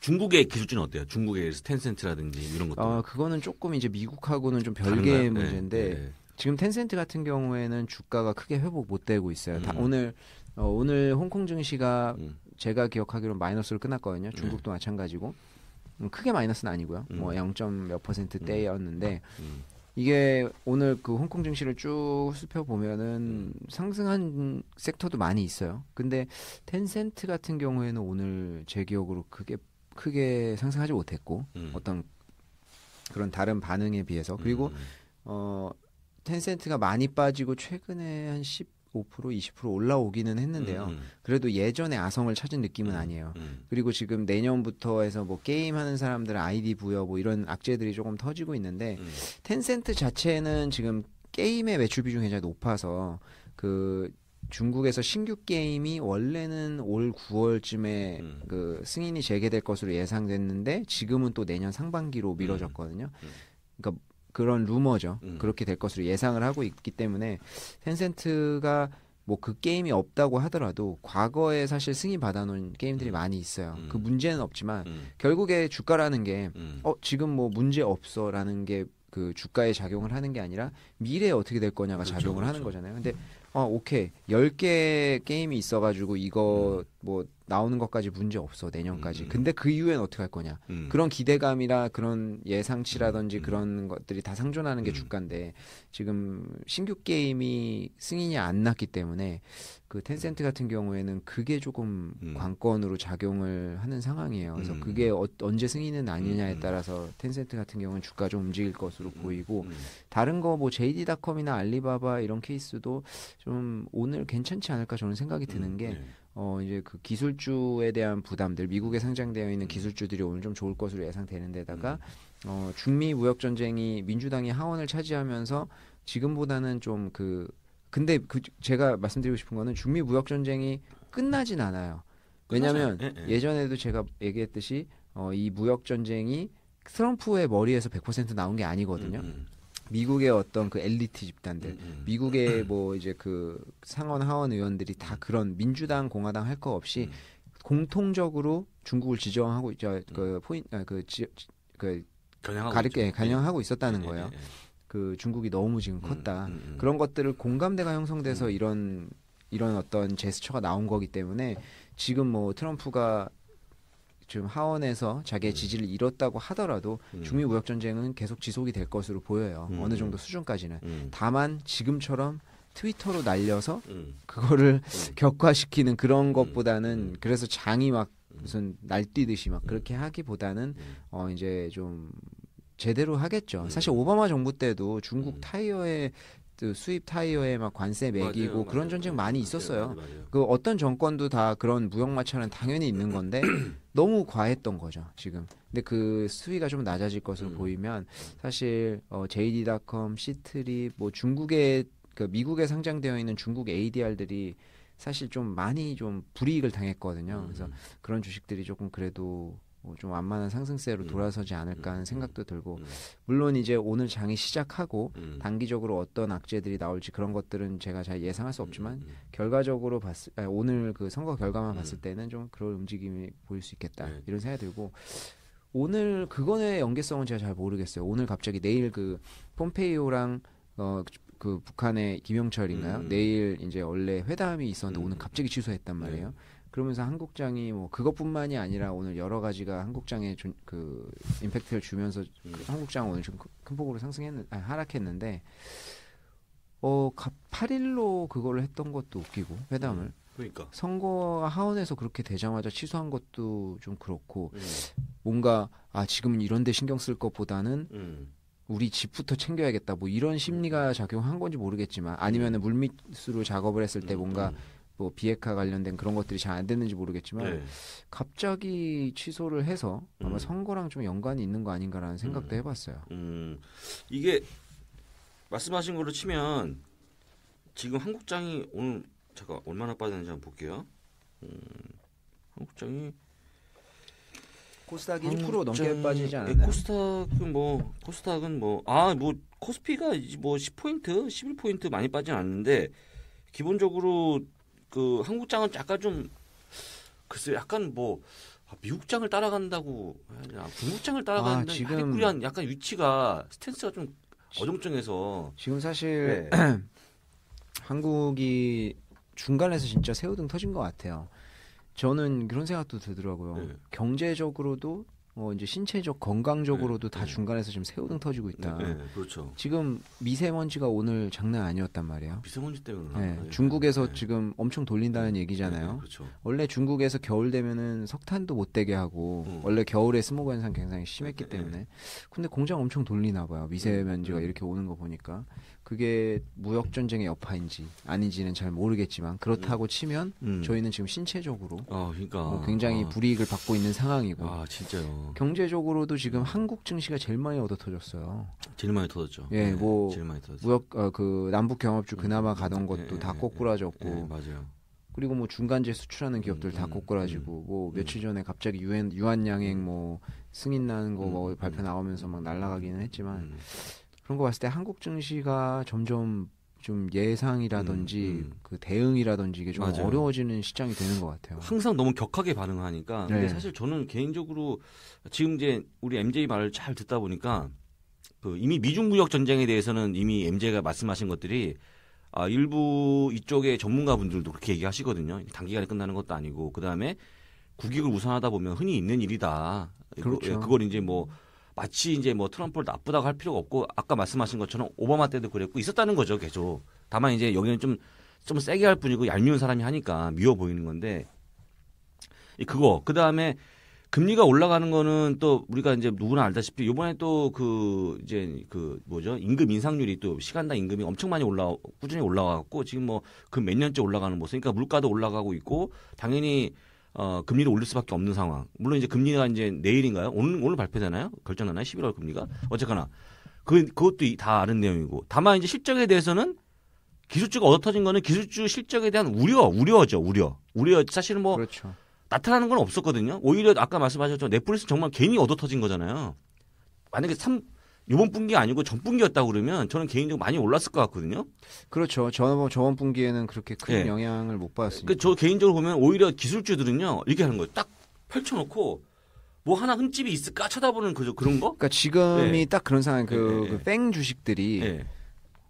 중국의 기술주는 어때요? 중국의 텐센트라든지 이런 것들. 어, 그거는 조금 이제 미국하고는 좀 별개의 네, 문제인데. 네, 지금 텐센트 같은 경우에는 주가가 크게 회복 못 되고 있어요. 다, 음. 오늘 어, 오늘 홍콩 증시가 음. 제가 기억하기로 마이너스로 끝났거든요. 네. 중국도 마찬가지고 음, 크게 마이너스는 아니고요. 음. 뭐 0.몇 퍼센트 대였는데 이게 오늘 그 홍콩 증시를 쭉 살펴보면은 상승한 섹터도 많이 있어요. 근데 텐센트 같은 경우에는 오늘 제 기억으로 크게 크게 상승하지 못했고 음. 어떤 그런 다른 반응에 비해서 그리고 음. 어 텐센트가 많이 빠지고 최근에 한 10. 5% 20% 올라오기는 했는데요. 음, 음, 그래도 예전의 아성을 찾은 느낌은 음, 아니에요. 음, 그리고 지금 내년부터 해서 뭐 게임 하는 사람들 아이디 부여 뭐 이런 악재들이 조금 터지고 있는데 음. 텐센트 자체는 지금 게임의 매출 비중 이 굉장히 높아서 그 중국에서 신규 게임이 원래는 올 9월쯤에 음. 그 승인이 재개될 것으로 예상됐는데 지금은 또 내년 상반기로 미뤄졌거든요. 음. 음. 그러니까 그런 루머죠. 음. 그렇게 될 것으로 예상을 하고 있기 때문에 텐센트가 뭐 그 게임이 없다고 하더라도 과거에 사실 승인 받아놓은 게임들이 음. 많이 있어요. 음. 그 문제는 없지만 음. 결국에 주가라는 게어 음. 지금 뭐 문제 없어라는 게 그 주가에 작용을 하는 게 아니라 미래에 어떻게 될 거냐가 그렇죠, 작용을 그렇죠. 하는 거잖아요. 근데 어 오케이 열개 게임이 있어가지고 이거 음. 뭐 나오는 것까지 문제 없어 내년까지. 음, 음. 근데 그 이후엔 어떻게 할 거냐. 음. 그런 기대감이라 그런 예상치라든지 음, 음. 그런 것들이 다 상존하는 게 음. 주가인데 지금 신규 게임이 승인이 안 났기 때문에 그 텐센트 같은 경우에는 그게 조금 관건으로 작용을 하는 상황이에요. 그래서 그게 어, 언제 승인은 아니냐에 따라서 텐센트 같은 경우는 주가 좀 움직일 것으로 보이고 다른 거 뭐 JD.com이나 알리바바 이런 케이스도 좀 오늘 괜찮지 않을까 저는 생각이 드는 게. 네. 어 이제 그 기술주에 대한 부담들 미국에 상장되어 있는 음. 기술주들이 오늘 좀 좋을 것으로 예상되는 데다가 음. 어 중미 무역 전쟁이 민주당이 하원을 차지하면서 지금보다는 좀 그 근데 그 제가 말씀드리고 싶은 거는 중미 무역 전쟁이 끝나진 않아요. 왜냐하면 예, 예. 예전에도 제가 얘기했듯이 어, 이 무역 전쟁이 트럼프의 머리에서 100% 나온 게 아니거든요. 음. 음. 미국의 어떤 그 엘리트 집단들, 음. 음. 미국의 음. 뭐 이제 그 상원 하원 의원들이 다 음. 그런 민주당 공화당 할거 없이 음. 공통적으로 중국을 지정하고 이제 그 포인 그그 아, 그 가르게 간영하고 그 예, 예. 있었다는 네. 거예요. 네. 그 중국이 너무 지금 컸다. 음. 그런 것들을 공감대가 형성돼서 이런 이런 어떤 제스처가 나온 거기 때문에 지금 뭐 트럼프가 지금 하원에서 자기의 음. 지지를 잃었다고 하더라도 음. 중미 무역 전쟁은 계속 지속이 될 것으로 보여요. 음. 어느 정도 수준까지는. 다만 지금처럼 트위터로 날려서 그거를 격화시키는 그런 것보다는 그래서 장이 막 무슨 날뛰듯이 막 그렇게 하기보다는 어 이제 좀 제대로 하겠죠. 사실 오바마 정부 때도 중국 타이어에 그 수입 타이어에 막 관세 매기고 맞아요, 그런 맞아요, 전쟁 많이 맞아요, 있었어요. 그 어떤 정권도 다 그런 무역 마찰은 당연히 있는 건데 너무 과했던 거죠 지금. 근데 그 수위가 좀 낮아질 것으로 음. 보이면 사실 어, JD.com, 시트리 뭐중국에그 미국에 상장되어 있는 중국 ADR들이 사실 좀 많이 좀 불이익을 당했거든요. 그래서 음. 그런 주식들이 조금 그래도 뭐 좀 완만한 상승세로 음. 돌아서지 않을까 하는 음. 생각도 들고 음. 물론 이제 오늘 장이 시작하고 음. 단기적으로 어떤 악재들이 나올지 그런 것들은 제가 잘 예상할 수 없지만 음, 음, 결과적으로 봤을 아니, 오늘 그 선거 결과만 봤을 때는 좀 그런 움직임이 보일 수 있겠다 네. 이런 생각이 들고 오늘 그거의 연계성은 제가 잘 모르겠어요 오늘 갑자기 내일 그 폼페이오랑 어, 그 북한의 김영철인가요? 내일 이제 원래 회담이 있었는데 오늘 갑자기 취소했단 네. 말이에요. 네. 그러면서 한국장이 뭐 그것뿐만이 아니라 오늘 여러 가지가 한국장에 조, 그 임팩트를 주면서 그 한국장 오늘 좀 큰 폭으로 상승했는 아니, 하락했는데 어 8일로 그거를 했던 것도 웃기고 회담을 음, 그러니까 선거가 하원에서 그렇게 되자마자 취소한 것도 좀 그렇고 음. 뭔가 아 지금은 이런데 신경 쓸 것보다는 음. 우리 집부터 챙겨야겠다 뭐 이런 심리가 음. 작용한 건지 모르겠지만 음. 아니면은 물밑으로 작업을 했을 때 뭔가 음. 뭐 비핵화 관련된 그런 것들이 잘 안 됐는지 모르겠지만 네. 갑자기 취소를 해서 아마 음. 선거랑 좀 연관이 있는 거 아닌가라는 생각도 음. 해봤어요. 음. 이게 말씀하신 거로 치면 지금 한국장이 오늘 잠깐 얼마나 빠졌는지 한번 볼게요. 음. 한국장이 코스닥이 1% 넘게 빠지지 예, 않았나요? 네, 코스닥은 뭐 코스닥은 뭐아뭐 아, 뭐 코스피가 뭐 10포인트, 11포인트 많이 빠진 않는데 기본적으로 그 한국장은 약간 좀 글쎄 약간 뭐 아, 미국장을 따라간다고 하냐 중국장을 따라간다 아, 지금 코 약간 위치가 스탠스가 좀 어정쩡해서 지금 사실 네. 한국이 중간에서 진짜 새우등 터진 것 같아요. 저는 그런 생각도 들더라고요. 네. 경제적으로도 뭐 이제 신체적 네, 건강적으로도 네, 다 네. 중간에서 지금 새우등 터지고 있다. 네, 네 그렇죠. 지금 미세먼지가 오늘 장난 아니었단 말이야. 미세먼지 때문에. 네, 중국에서 지금 엄청 돌린다는 얘기잖아요. 그렇죠. 원래 중국에서 겨울 되면은 석탄도 못 되게 하고 음. 원래 겨울에 스모그 현상 굉장히 심했기 때문에. 근데 공장 엄청 돌리나 봐요. 미세먼지가 이렇게 오는 거 보니까. 그게 무역 전쟁의 여파인지 아닌지는 잘 모르겠지만 그렇다고 치면 음. 저희는 지금 신체적으로 아, 그러니까. 뭐 굉장히 아. 불이익을 받고 있는 상황이고 아, 진짜요. 경제적으로도 지금 한국 증시가 제일 많이 얻어 터졌어요. 제일 많이 터졌죠. 예, 네, 뭐 제일 많이 터졌어요. 무역 어, 그 남북 경협주 음, 그나마 음, 가던 음, 것도 네, 다 네, 꼬꾸라졌고 예, 맞아요. 그리고 뭐 중간재 수출하는 기업들 음, 다 꼬꾸라지고 음, 뭐 며칠 전에 갑자기 유엔 유한 양행 뭐 승인 나는 거뭐 발표 나오면서 막 날아가기는 했지만 그런 거 봤을 때 한국 증시가 점점 좀 예상이라든지 음, 음. 그 대응이라든지 이게 좀 맞아요. 어려워지는 시장이 되는 것 같아요. 항상 너무 격하게 반응하니까. 네. 근데 사실 저는 개인적으로 지금 이제 우리 MJ 말을 잘 듣다 보니까 그 이미 미중 무역 전쟁에 대해서는 이미 MJ가 말씀하신 것들이 아, 일부 이쪽의 전문가분들도 그렇게 얘기하시거든요. 단기간에 끝나는 것도 아니고 그 다음에 국익을 우선하다 보면 흔히 있는 일이다. 예, 그렇죠. 그걸 이제 뭐 마치 이제 뭐 트럼프를 나쁘다고 할 필요가 없고 아까 말씀하신 것처럼 오바마 때도 그랬고 있었다는 거죠 계속. 다만 이제 여기는 좀 좀 세게 할 뿐이고 얄미운 사람이 하니까 미워 보이는 건데 그거 그 다음에 금리가 올라가는 거는 또 우리가 이제 누구나 알다시피 요번에 또 그 이제 그 뭐죠 임금 인상률이 또 시간당 임금이 엄청 많이 올라 꾸준히 올라갔고 지금 뭐 그 몇 년째 올라가는 모습 그러니까 물가도 올라가고 있고 당연히 어, 금리를 올릴 수밖에 없는 상황. 물론 이제 금리가 이제 내일인가요? 오늘 오늘 발표되나요? 결정되나요? 11월 금리가 어쨌거나 그 그것도 다 아는 내용이고 다만 이제 실적에 대해서는 기술주가 얻어터진 거는 기술주 실적에 대한 우려, 우려죠, 우려. 우려 사실은 뭐 그렇죠. 나타나는 건 없었거든요. 오히려 아까 말씀하셨죠 넷플릭스 정말 괜히 얻어터진 거잖아요. 만약에 3 이번 분기 아니고 전 분기였다고 그러면 저는 개인적으로 많이 올랐을 것 같거든요. 그렇죠. 저번 저번 분기에는 그렇게 큰 네. 영향을 못받았습니다 그저 러니까 그 개인적으로 보면 오히려 기술주들은요 이렇게 하는 거예요. 딱 펼쳐놓고 뭐 하나 흠집이 있을까 쳐다보는 그죠 그런 거. 그러니까 지금이 네. 딱 그런 상황. 그, 네. 예, 그뺑 주식들이.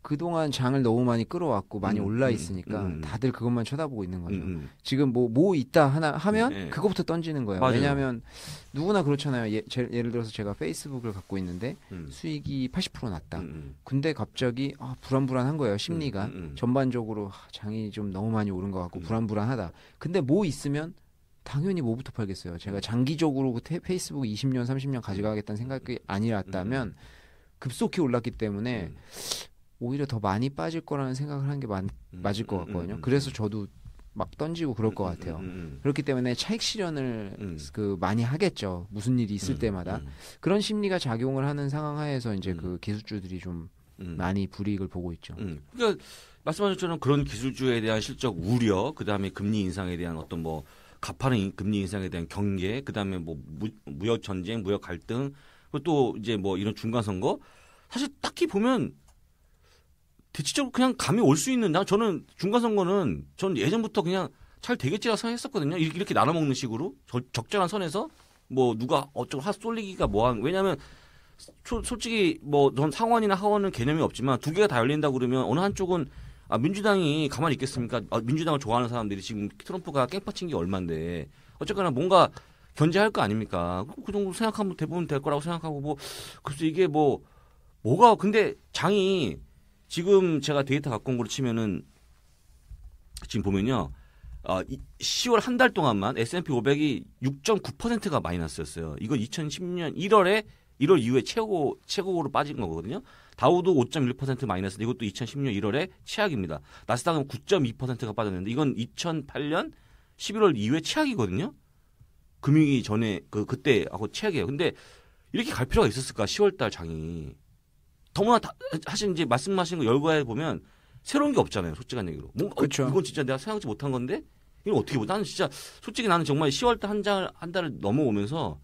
그동안 장을 너무 많이 끌어왔고 많이 음, 음, 올라 있으니까 음, 음. 다들 그것만 쳐다보고 있는 거죠. 음, 음. 지금 뭐뭐 뭐 있다 하나 하면 네, 네. 그것부터 던지는 거예요. 맞아요. 왜냐하면 누구나 그렇잖아요. 예, 를 들어서 제가 페이스북을 갖고 있는데 수익이 80% 났다. 근데 갑자기 아, 불안불안한 거예요. 심리가 전반적으로 아, 장이 좀 너무 많이 오른 것 같고 불안불안하다. 근데 뭐 있으면 당연히 뭐부터 팔겠어요. 제가 장기적으로 그 페이스북 20년 30년 가져가겠다는 생각이 아니었다면 급속히 올랐기 때문에. 오히려 더 많이 빠질 거라는 생각을 한게 음, 맞을 것 음, 같거든요. 음, 그래서 저도 막 던지고 그럴 것 같아요. 그렇기 때문에 차익 실현을 그 많이 하겠죠. 무슨 일이 있을 때마다 그런 심리가 작용을 하는 상황 하에서 이제 그 기술주들이 좀 많이 불이익을 보고 있죠. 그러니까 말씀하신 것처럼 그런 기술주에 대한 실적 우려, 그 다음에 금리 인상에 대한 어떤 뭐 가파른 금리 인상에 대한 경계, 그 다음에 뭐 무역 전쟁, 무역 갈등, 그리고 또 이제 뭐 이런 중간 선거 사실 딱히 보면 대체적으로 그냥 감이 올 수 있는 나 저는 중간 선거는 전 예전부터 그냥 잘 되겠지라 생각했었거든요. 이렇게 나눠 먹는 식으로 적, 절한 선에서 뭐 누가 어쩌고 하 쏠리기가 뭐한 왜냐하면 소, 솔직히 뭐 전 상원이나 하원은 개념이 없지만 두 개가 다 열린다 그러면 어느 한쪽은 아 민주당이 가만히 있겠습니까? 아, 민주당을 좋아하는 사람들이 지금 트럼프가 깽파친 게 얼마인데 어쨌거나 뭔가 견제할 거 아닙니까? 그 정도 생각하면 대부분 될 거라고 생각하고 뭐 글쎄 이게 뭐 뭐가 근데 장이 지금 제가 데이터 갖고 온 걸로 치면은 지금 보면요. 어, 아, 10월 한 달 동안만 S&P 500이 6.9%가 마이너스였어요. 이건 2010년 1월에 1월 이후에 최고 최고로 빠진 거거든요. 다우도 5.1% 마이너스. 이것도 2010년 1월에 최악입니다. 나스닥은 9.2%가 빠졌는데 이건 2008년 11월 이후에 최악이거든요. 금융위 전에 그 그때 하고 최악이에요. 근데 이렇게 갈 필요가 있었을까? 10월 달 장이. 더구나 다, 사실 이제 말씀하신 거 열거해 보면 새로운 게 없잖아요. 솔직한 얘기로. 뭔가 어, 그렇 이건 진짜 내가 생각지 못한 건데 이걸 어떻게 보다 나는 진짜 솔직히 나는 정말 10월 달 한달한 달을 넘어오면서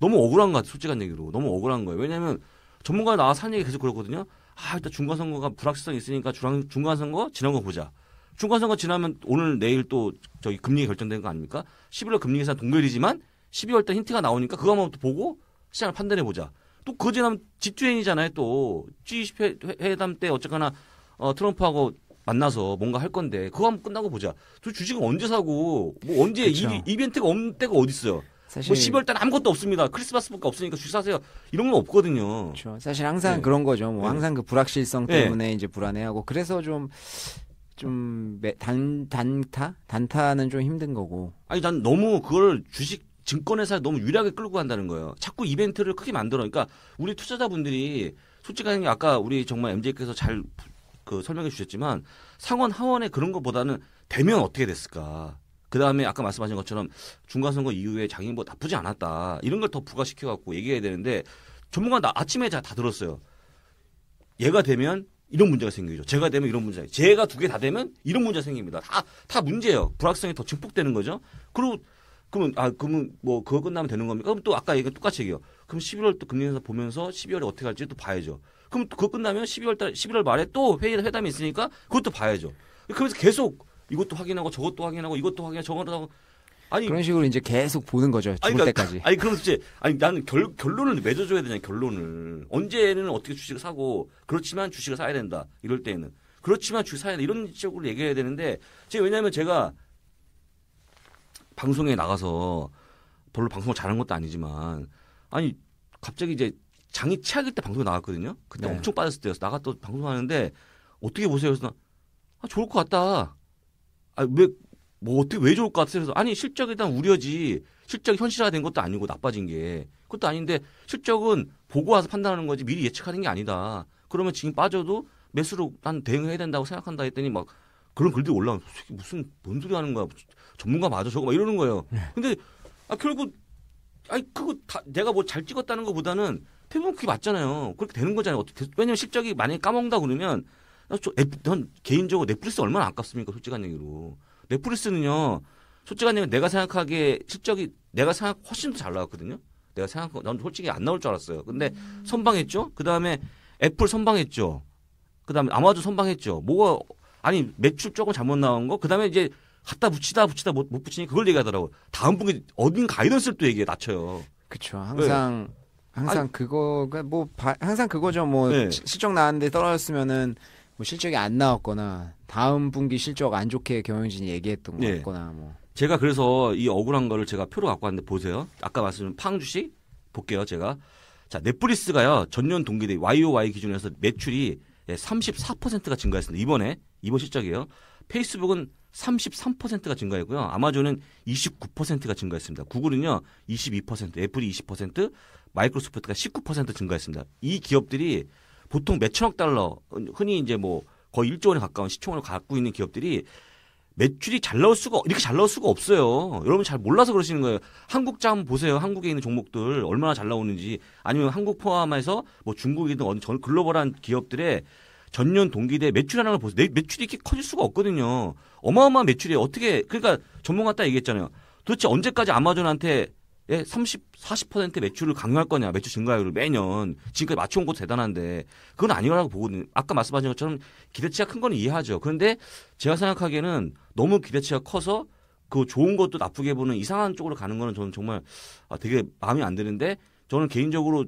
너무 억울한 것 같아. 솔직한 얘기로 너무 억울한 거예요. 왜냐하면 전문가 나와서 한 얘기 계속 그렇거든요. 아 일단 중간 선거가 불확실성이 있으니까 중간 선거 지난 거 보자. 중간 선거 지나면 오늘 내일 또 저기 금리 결정된 거 아닙니까? 11월 금리 계산 동결이지만 12월 달 힌트가 나오니까 그거 한번 보고 시장을 판단해 보자. 또 거제남 집주인이잖아요. 또 G20 회담 때 어쨌거나 어, 트럼프하고 만나서 뭔가 할 건데 그거 한번 끝나고 보자. 또 주식은 언제 사고 뭐 언제 그렇죠. 이, 벤트가 없는 때가 어디 있어요? 뭐 사실 뭐 10월 달 아무것도 없습니다. 크리스마스밖에 없으니까 주식 사세요. 이런 건 없거든요. 그렇죠. 사실 항상 네. 그런 거죠. 뭐 네. 항상 그 불확실성 네. 때문에 네. 이제 불안해하고 그래서 좀 좀 단 단타 단타는 좀 힘든 거고. 아니 난 너무 그걸 주식 증권회사를 너무 유리하게 끌고 간다는 거예요. 자꾸 이벤트를 크게 만들어. 그러니까 우리 투자자분들이 솔직하게 아까 우리 정말 MJ께서 잘 그 설명해 주셨지만 상원 하원의 그런 것보다는 대면 어떻게 됐을까. 그 다음에 아까 말씀하신 것처럼 중간선거 이후에 장인 뭐 나쁘지 않았다. 이런 걸 더부가시켜갖고 얘기해야 되는데 전문가 나 아침에 다 들었어요. 얘가 되면 이런 문제가 생기죠. 제가 되면 이런 문제. 제가 두 개 다 되면 이런 문제가 생깁니다. 다, 다 문제예요. 불확성이 더 증폭되는 거죠. 그리고 그러면 아 그러면 뭐 그거 끝나면 되는 겁니까? 그럼 또 아까 얘기 똑같이 얘기요. 그럼 11월 또 금리 인사 보면서 12월에 어떻게 할지 또 봐야죠. 그럼 그거 끝나면 12월 달 11월 말에 또 회의 회담이 있으니까 그것도 봐야죠. 그러면서 계속 이것도 확인하고 저것도 확인하고 이것도 확인하고 저것도 하고 아니 그런 식으로 이제 계속 보는 거죠. 죽을 아니, 그러니까, 때까지. 아니 그럼 이제 아니 나는 결, 결론을 맺어줘야 되냐 결론을 언제는 어떻게 주식을 사고 그렇지만 주식을 사야 된다 이럴 때에는 그렇지만 주식 사야 된다 이런 식으로 얘기해야 되는데 제가 왜냐하면 제가 방송에 나가서 별로 방송을 잘한 것도 아니지만 아니 갑자기 이제 장이 치약일 때 방송에 나갔거든요. 그때 네. 엄청 빠졌을 때였어. 나가 또 방송하는데 어떻게 보세요? 그래서 아 좋을 것 같다. 아 왜 뭐 어떻게 왜 좋을 것 같아서 그래서 아니 실적 일단 우려지 실적 현실화된 것도 아니고 나빠진 게 그것도 아닌데 실적은 보고 와서 판단하는 거지 미리 예측하는 게 아니다. 그러면 지금 빠져도 매수로 난 대응해야 된다고 생각한다 했더니 막 그런 글들이 올라오면 솔직히 무슨 뭔 소리 하는 거야 전문가 맞아 저거 막 이러는 거예요. 네. 근데 아 결국 아니 그거 다 내가 뭐 잘 찍었다는 것보다는 대부분 그게 맞잖아요. 그렇게 되는 거잖아요. 어떻게 왜냐면 실적이 만약에 까먹는다 그러면 나저 개인적으로 넷플릭스 얼마나 아깝습니까 솔직한 얘기로 넷플릭스는요 솔직한 얘기 내가 생각하기에 실적이 내가 생각 훨씬 더 잘 나왔거든요. 내가 생각하고 난 솔직히 안 나올 줄 알았어요. 근데 음. 선방했죠. 그 다음에 애플 선방했죠. 그 다음에 아마존 선방했죠. 뭐가 아니 매출 조금 잘못 나온 거 그다음에 이제 갖다 붙이다 붙이다 못, 못 붙이니 그걸 얘기하더라고. 다음 분이 어딘 가이던스를 또 얘기해 낮춰요. 그렇죠. 항상 네. 항상 아니, 그거가 뭐 바, 항상 그거죠. 뭐 네. 실적 나왔는데 떨어졌으면은 뭐 실적이 안 나왔거나 다음 분기 실적 안 좋게 경영진이 얘기했던 네. 같거나 뭐. 제가 그래서 이 억울한 거를 제가 표로 갖고 왔는데 보세요. 아까 말씀드린 팡 주식 볼게요. 제가 자 넷플릭스가요 전년 동기 대비 YOY 기준에서 매출이 34%가 예, 증가했습니다. 이번에 이번 실적이에요. 페이스북은 33%가 증가했고요. 아마존은 29%가 증가했습니다. 구글은요 22%, 애플이 20%, 마이크로소프트가 19% 증가했습니다. 이 기업들이 보통 몇 천억 달러, 흔히 이제 뭐 거의 1조 원에 가까운 시총을 갖고 있는 기업들이 매출이 잘 나올 수가 이렇게 잘 나올 수가 없어요. 여러분 잘 몰라서 그러시는 거예요. 한국자 한 보세요. 한국에 있는 종목들 얼마나 잘 나오는지 아니면 한국 포함해서 뭐 중국이든 어느 전 글로벌한 기업들의 전년 동기대 매출 하나를 보세요. 내, 매출이 이렇게 커질 수가 없거든요. 어마어마한 매출이 어떻게 그러니까 전문가 딱 얘기했잖아요. 도대체 언제까지 아마존한테 예, 30, 40% 매출을 강요할 거냐, 매출 증가율을 매년. 지금까지 맞춰온 것도 대단한데, 그건 아니라고 보거든요. 아까 말씀하신 것처럼 기대치가 큰 건 이해하죠. 그런데 제가 생각하기에는 너무 기대치가 커서 그 좋은 것도 나쁘게 보는 이상한 쪽으로 가는 거는 저는 정말 아, 되게 마음이 안 드는데, 저는 개인적으로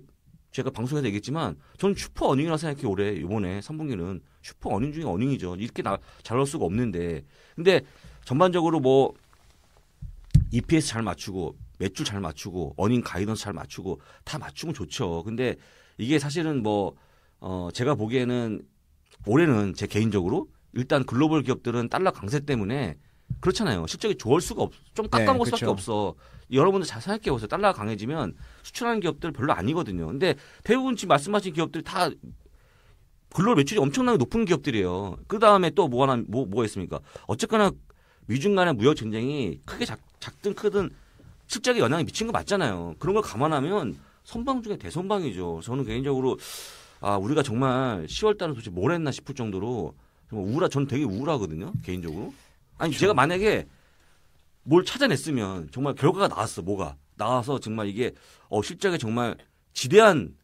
제가 방송에서 얘기했지만 저는 슈퍼 어닝이라 생각해 올해 이번에 3분기는 슈퍼 어닝 중에 어닝이죠. 이렇게 나, 잘 나올 수가 없는데. 근데 전반적으로 뭐 EPS 잘 맞추고 매출 잘 맞추고 어닝 가이던스 잘 맞추고 다 맞추면 좋죠. 근데 이게 사실은 뭐 어, 제가 보기에는 올해는 제 개인적으로 일단 글로벌 기업들은 달러 강세 때문에 그렇잖아요. 실적이 좋을 수가 없, 좀 깎아먹을 네, 그렇죠. 수밖에 없어. 여러분들 잘 생각해 보세요. 달러가 강해지면 수출하는 기업들 별로 아니거든요. 근데 대부분 지금 말씀하신 기업들 다 글로벌 매출이 엄청나게 높은 기업들이에요. 그 다음에 또뭐하뭐 뭐가 있습니까? 어쨌거나 미중 간의 무역 전쟁이 크게 작, 든 크든 실적에 영향이 미친 거 맞잖아요. 그런 걸 감안하면 선방 중에 대선방이죠. 저는 개인적으로 아 우리가 정말 10월 달은 도대체 뭘 했나 싶을 정도로 정말 우울하. 저는 되게 우울하거든요. 개인적으로. 아니 그렇죠. 제가 만약에 뭘 찾아냈으면 정말 결과가 나왔어 뭐가 나와서 정말 이게 어 실적에 정말 지대한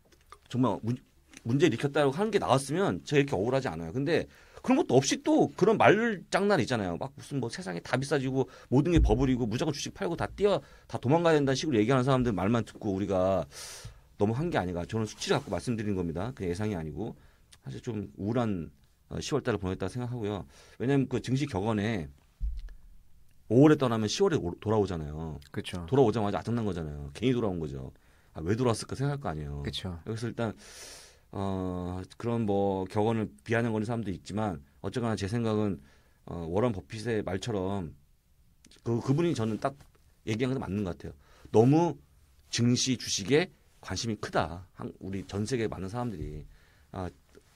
정말 문, 문제 일으켰다고 하는 게 나왔으면 제가 이렇게 억울하지 않아요. 근데 그런 것도 없이 또 그런 말장난 있잖아요. 막 무슨 뭐 세상에 다 비싸지고 모든 게 버블이고 무조건 주식 팔고 다 뛰어 다 도망가야 된다는 식으로 얘기하는 사람들 말만 듣고 우리가 너무 한 게 아닌가. 저는 수치를 갖고 말씀드린 겁니다. 그 예상이 아니고 사실 좀 우울한 10월달을 어, 보냈다 생각하고요. 왜냐하면 그 증시 격언에 5월에 떠나면 10월에 돌아오잖아요. 그렇죠. 돌아오자마자 아장난 거잖아요. 괜히 돌아온 거죠. 아, 왜 돌아왔을까 생각할 거 아니에요. 그렇죠. 여기서 일단 어, 그런 뭐 격언을 비하는거는 사람도 있지만 어쨌거나 제 생각은 어, 워런 버핏의 말처럼 그 그분이 저는 딱 얘기한 게 맞는 것 같아요. 너무 증시 주식에 관심이 크다. 한, 우리 전 세계 많은 사람들이 아,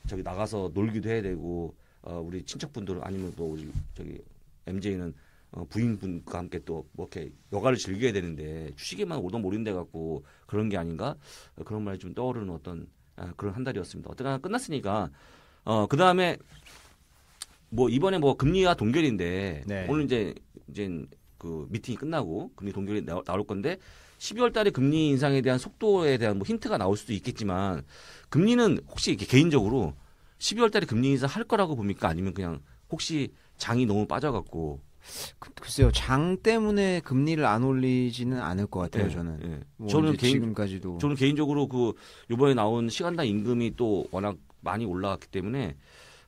저기 나가서 놀기도 해야 되고 어, 우리 친척분들 아니면 또 뭐 우리 저기 MJ는 어, 부인분과 함께 또 뭐 이렇게 여가를 즐겨야 되는데 주식에만 오던 몰린데 갖고 그런 게 아닌가 어, 그런 말이 좀 떠오르는 어떤 아, 그런 한 달이었습니다. 어쨌거나 끝났으니까 어, 그 다음에 뭐 이번에 뭐 금리와 동결인데 네. 오늘 이제 이제 그 미팅이 끝나고 금리 동결이 나, 나올 건데 12월 달에 금리 인상에 대한 속도에 대한 뭐 힌트가 나올 수도 있겠지만 금리는 혹시 이렇게 개인적으로 12월 달에 금리 인상 할 거라고 봅니까 아니면 그냥 혹시 장이 너무 빠져갖고 그, 글쎄요 장 때문에 금리를 안 올리지는 않을 것 같아요 네, 저는. 네. 뭐 저는 개인, 지금까지도 저는 개인적으로 그 이번에 나온 시간당 임금이 또 워낙 많이 올라갔기 때문에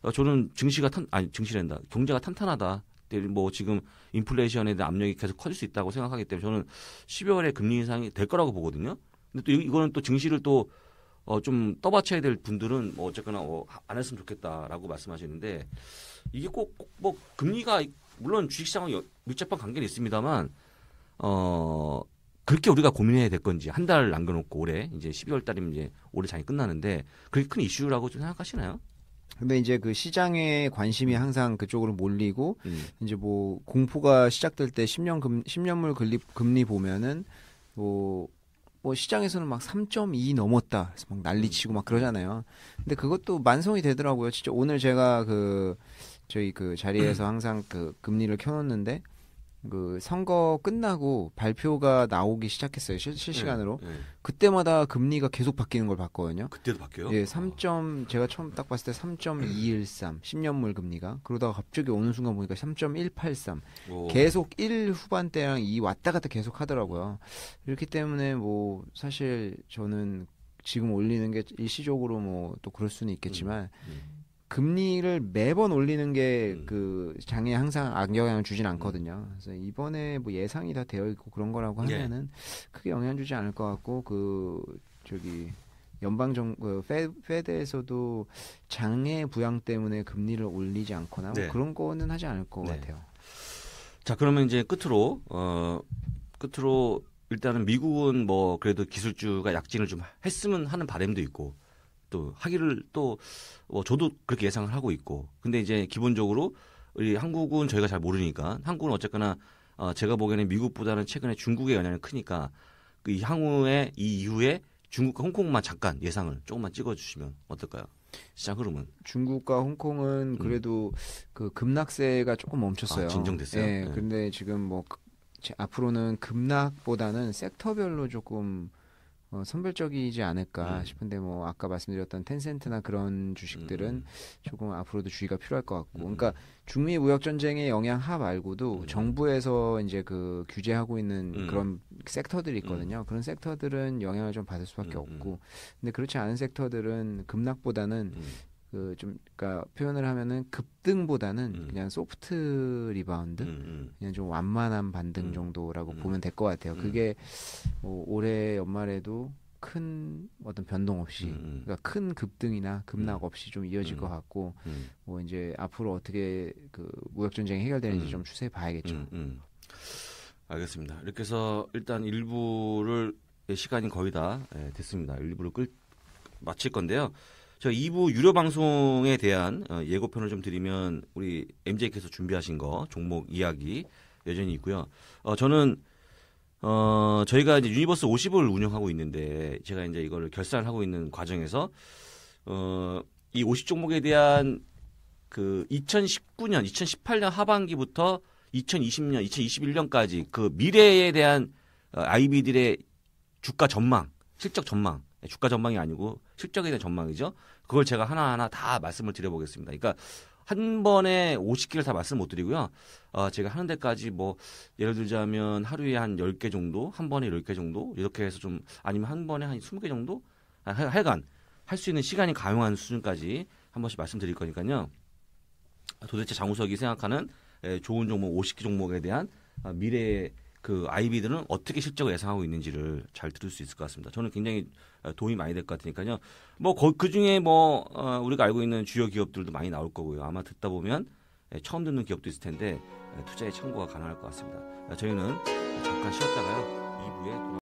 어, 저는 증시가 탄 아니 증시랜다 경제가 탄탄하다. 뭐 지금 인플레이션에 대한 압력이 계속 커질 수 있다고 생각하기 때문에 저는 12월에 금리 인상이 될 거라고 보거든요. 근데 또 이거는 또 증시를 또 어, 좀 떠받쳐야 될 분들은 뭐 어쨌거나 어, 안 했으면 좋겠다라고 말씀하시는데 이게 꼭 뭐 금리가 물론 주식시장은 밀접한 관계는 있습니다만 어 그렇게 우리가 고민해야 될 건지 한 달 남겨놓고 올해 이제 12월 달이면 이제 올해 장이 끝나는데 그게 큰 이슈라고 좀 생각하시나요? 근데 이제 그 시장의 관심이 음. 항상 그쪽으로 몰리고 음. 이제 뭐 공포가 시작될 때 10년 금 10년물 금리 금리 보면은 뭐뭐 뭐 시장에서는 막 3.2 넘었다. 막 난리치고 음. 막 그러잖아요. 근데 그것도 만성이 되더라고요. 진짜 오늘 제가 그 저희 그 자리에서 항상 그 금리를 켜놓는데 그 선거 끝나고 발표가 나오기 시작했어요 실, 실시간으로 네, 네. 그때마다 금리가 계속 바뀌는 걸 봤거든요. 그때도 바뀌어요? 예, 3점 아. 제가 처음 딱 봤을 때 3.213 10년물 금리가 그러다가 갑자기 어느 순간 보니까 3.183 오. 계속 1 후반대랑 2 왔다 갔다 계속 하더라고요. 그렇기 때문에 뭐 사실 저는 지금 올리는 게 일시적으로 뭐 또 그럴 수는 음, 있겠지만 음, 음. 금리를 매번 올리는 게그 음. 장에 항상 악영향을 주진 않거든요. 그래서 이번에 뭐 예상이 다 되어 있고 그런 거라고 네. 하면은 크게 영향 주지 않을 것 같고 그 저기 연방 정그 페드에서도 장애 부양 때문에 금리를 올리지 않거나 뭐 네. 뭐 그런 거는 하지 않을 것 네. 같아요. 자 그러면 이제 끝으로 어 끝으로 일단은 미국은 뭐 그래도 기술주가 약진을 좀 했으면 하는 바램도 있고 또 하기를 또 뭐 저도 그렇게 예상을 하고 있고 근데 이제 기본적으로 우리 한국은 저희가 잘 모르니까 한국은 어쨌거나 어, 제가 보기에는 미국보다는 최근에 중국의 영향이 크니까 그 향후에 이 이후에 중국과 홍콩만 잠깐 예상을 조금만 찍어주시면 어떨까요? 시장 흐름은 중국과 홍콩은 음. 그래도 음. 그 급락세가 조금 멈췄어요. 아, 진정됐어요. 예, 네. 근데 지금 뭐 그, 앞으로는 급락보다는 섹터별로 조금 어, 선별적이지 않을까 음. 싶은데 뭐 아까 말씀드렸던 텐센트나 그런 주식들은 음. 조금 앞으로도 주의가 필요할 것 같고 음. 그러니까 중미 무역 전쟁의 영향 하 말고도 음. 정부에서 이제 그 규제하고 있는 음. 그런 섹터들이 음. 있거든요 그런 섹터들은 영향을 좀 받을 수밖에 없고 근데 그렇지 않은 섹터들은 급락보다는 그좀그니까 표현을 하면은 급등보다는 음. 그냥 소프트 리바운드 음, 음. 그냥 좀 완만한 반등 음. 정도라고 음. 보면 될 것 같아요. 그게 뭐 올해 연말에도 큰 어떤 변동 없이 음. 그러니까 큰 급등이나 급락 없이 좀 이어질 음. 것 같고 음. 뭐 이제 앞으로 어떻게 그 무역 전쟁이 해결되는지 좀추세 봐야겠죠. 알겠습니다. 이렇게 해서 일단 일부를 예, 시간이 거의 다 예, 됐습니다. 일부를 끌 마칠 건데요. 저 2부 유료 방송에 대한 어, 예고편을 좀 드리면 우리 MJ께서 준비하신 거 종목 이야기 여전히 있고요. 어, 저는 어, 저희가 이제 유니버스 50을 운영하고 있는데 제가 이제 이걸 결산을 하고 있는 과정에서 어, 이 50 종목에 대한 그 2019년, 2018년 하반기부터 2020년, 2021년까지 그 미래에 대한 어, 아이비들의 주가 전망, 실적 전망 네, 주가 전망이 아니고 실적에 대한 전망이죠. 그걸 제가 하나하나 다 말씀을 드려보겠습니다. 그러니까 한 번에 50개를 다 말씀 못 드리고요. 어, 제가 하는 데까지 뭐 예를 들자면 하루에 한 10개 정도, 한 번에 10개 정도 이렇게 해서 좀 아니면 한 번에 한 20개 정도 아, 하, 여간할 수 있는 시간이 가용한 수준까지 한 번씩 말씀드릴 거니까요. 도대체 장우석이 생각하는 예, 좋은 종목 50개 종목에 대한 어, 미래의 그 아이비들은 어떻게 실적을 예상하고 있는지를 잘 들을 수 있을 것 같습니다. 저는 굉장히 어, 도움이 많이 될 것 같으니까요. 뭐그 중에 뭐 어, 우리가 알고 있는 주요 기업들도 많이 나올 거고요. 아마 듣다 보면 예, 처음 듣는 기업도 있을 텐데 예, 투자에 참고가 가능할 것 같습니다. 저희는 잠깐 쉬었다가요. 2부에 돌아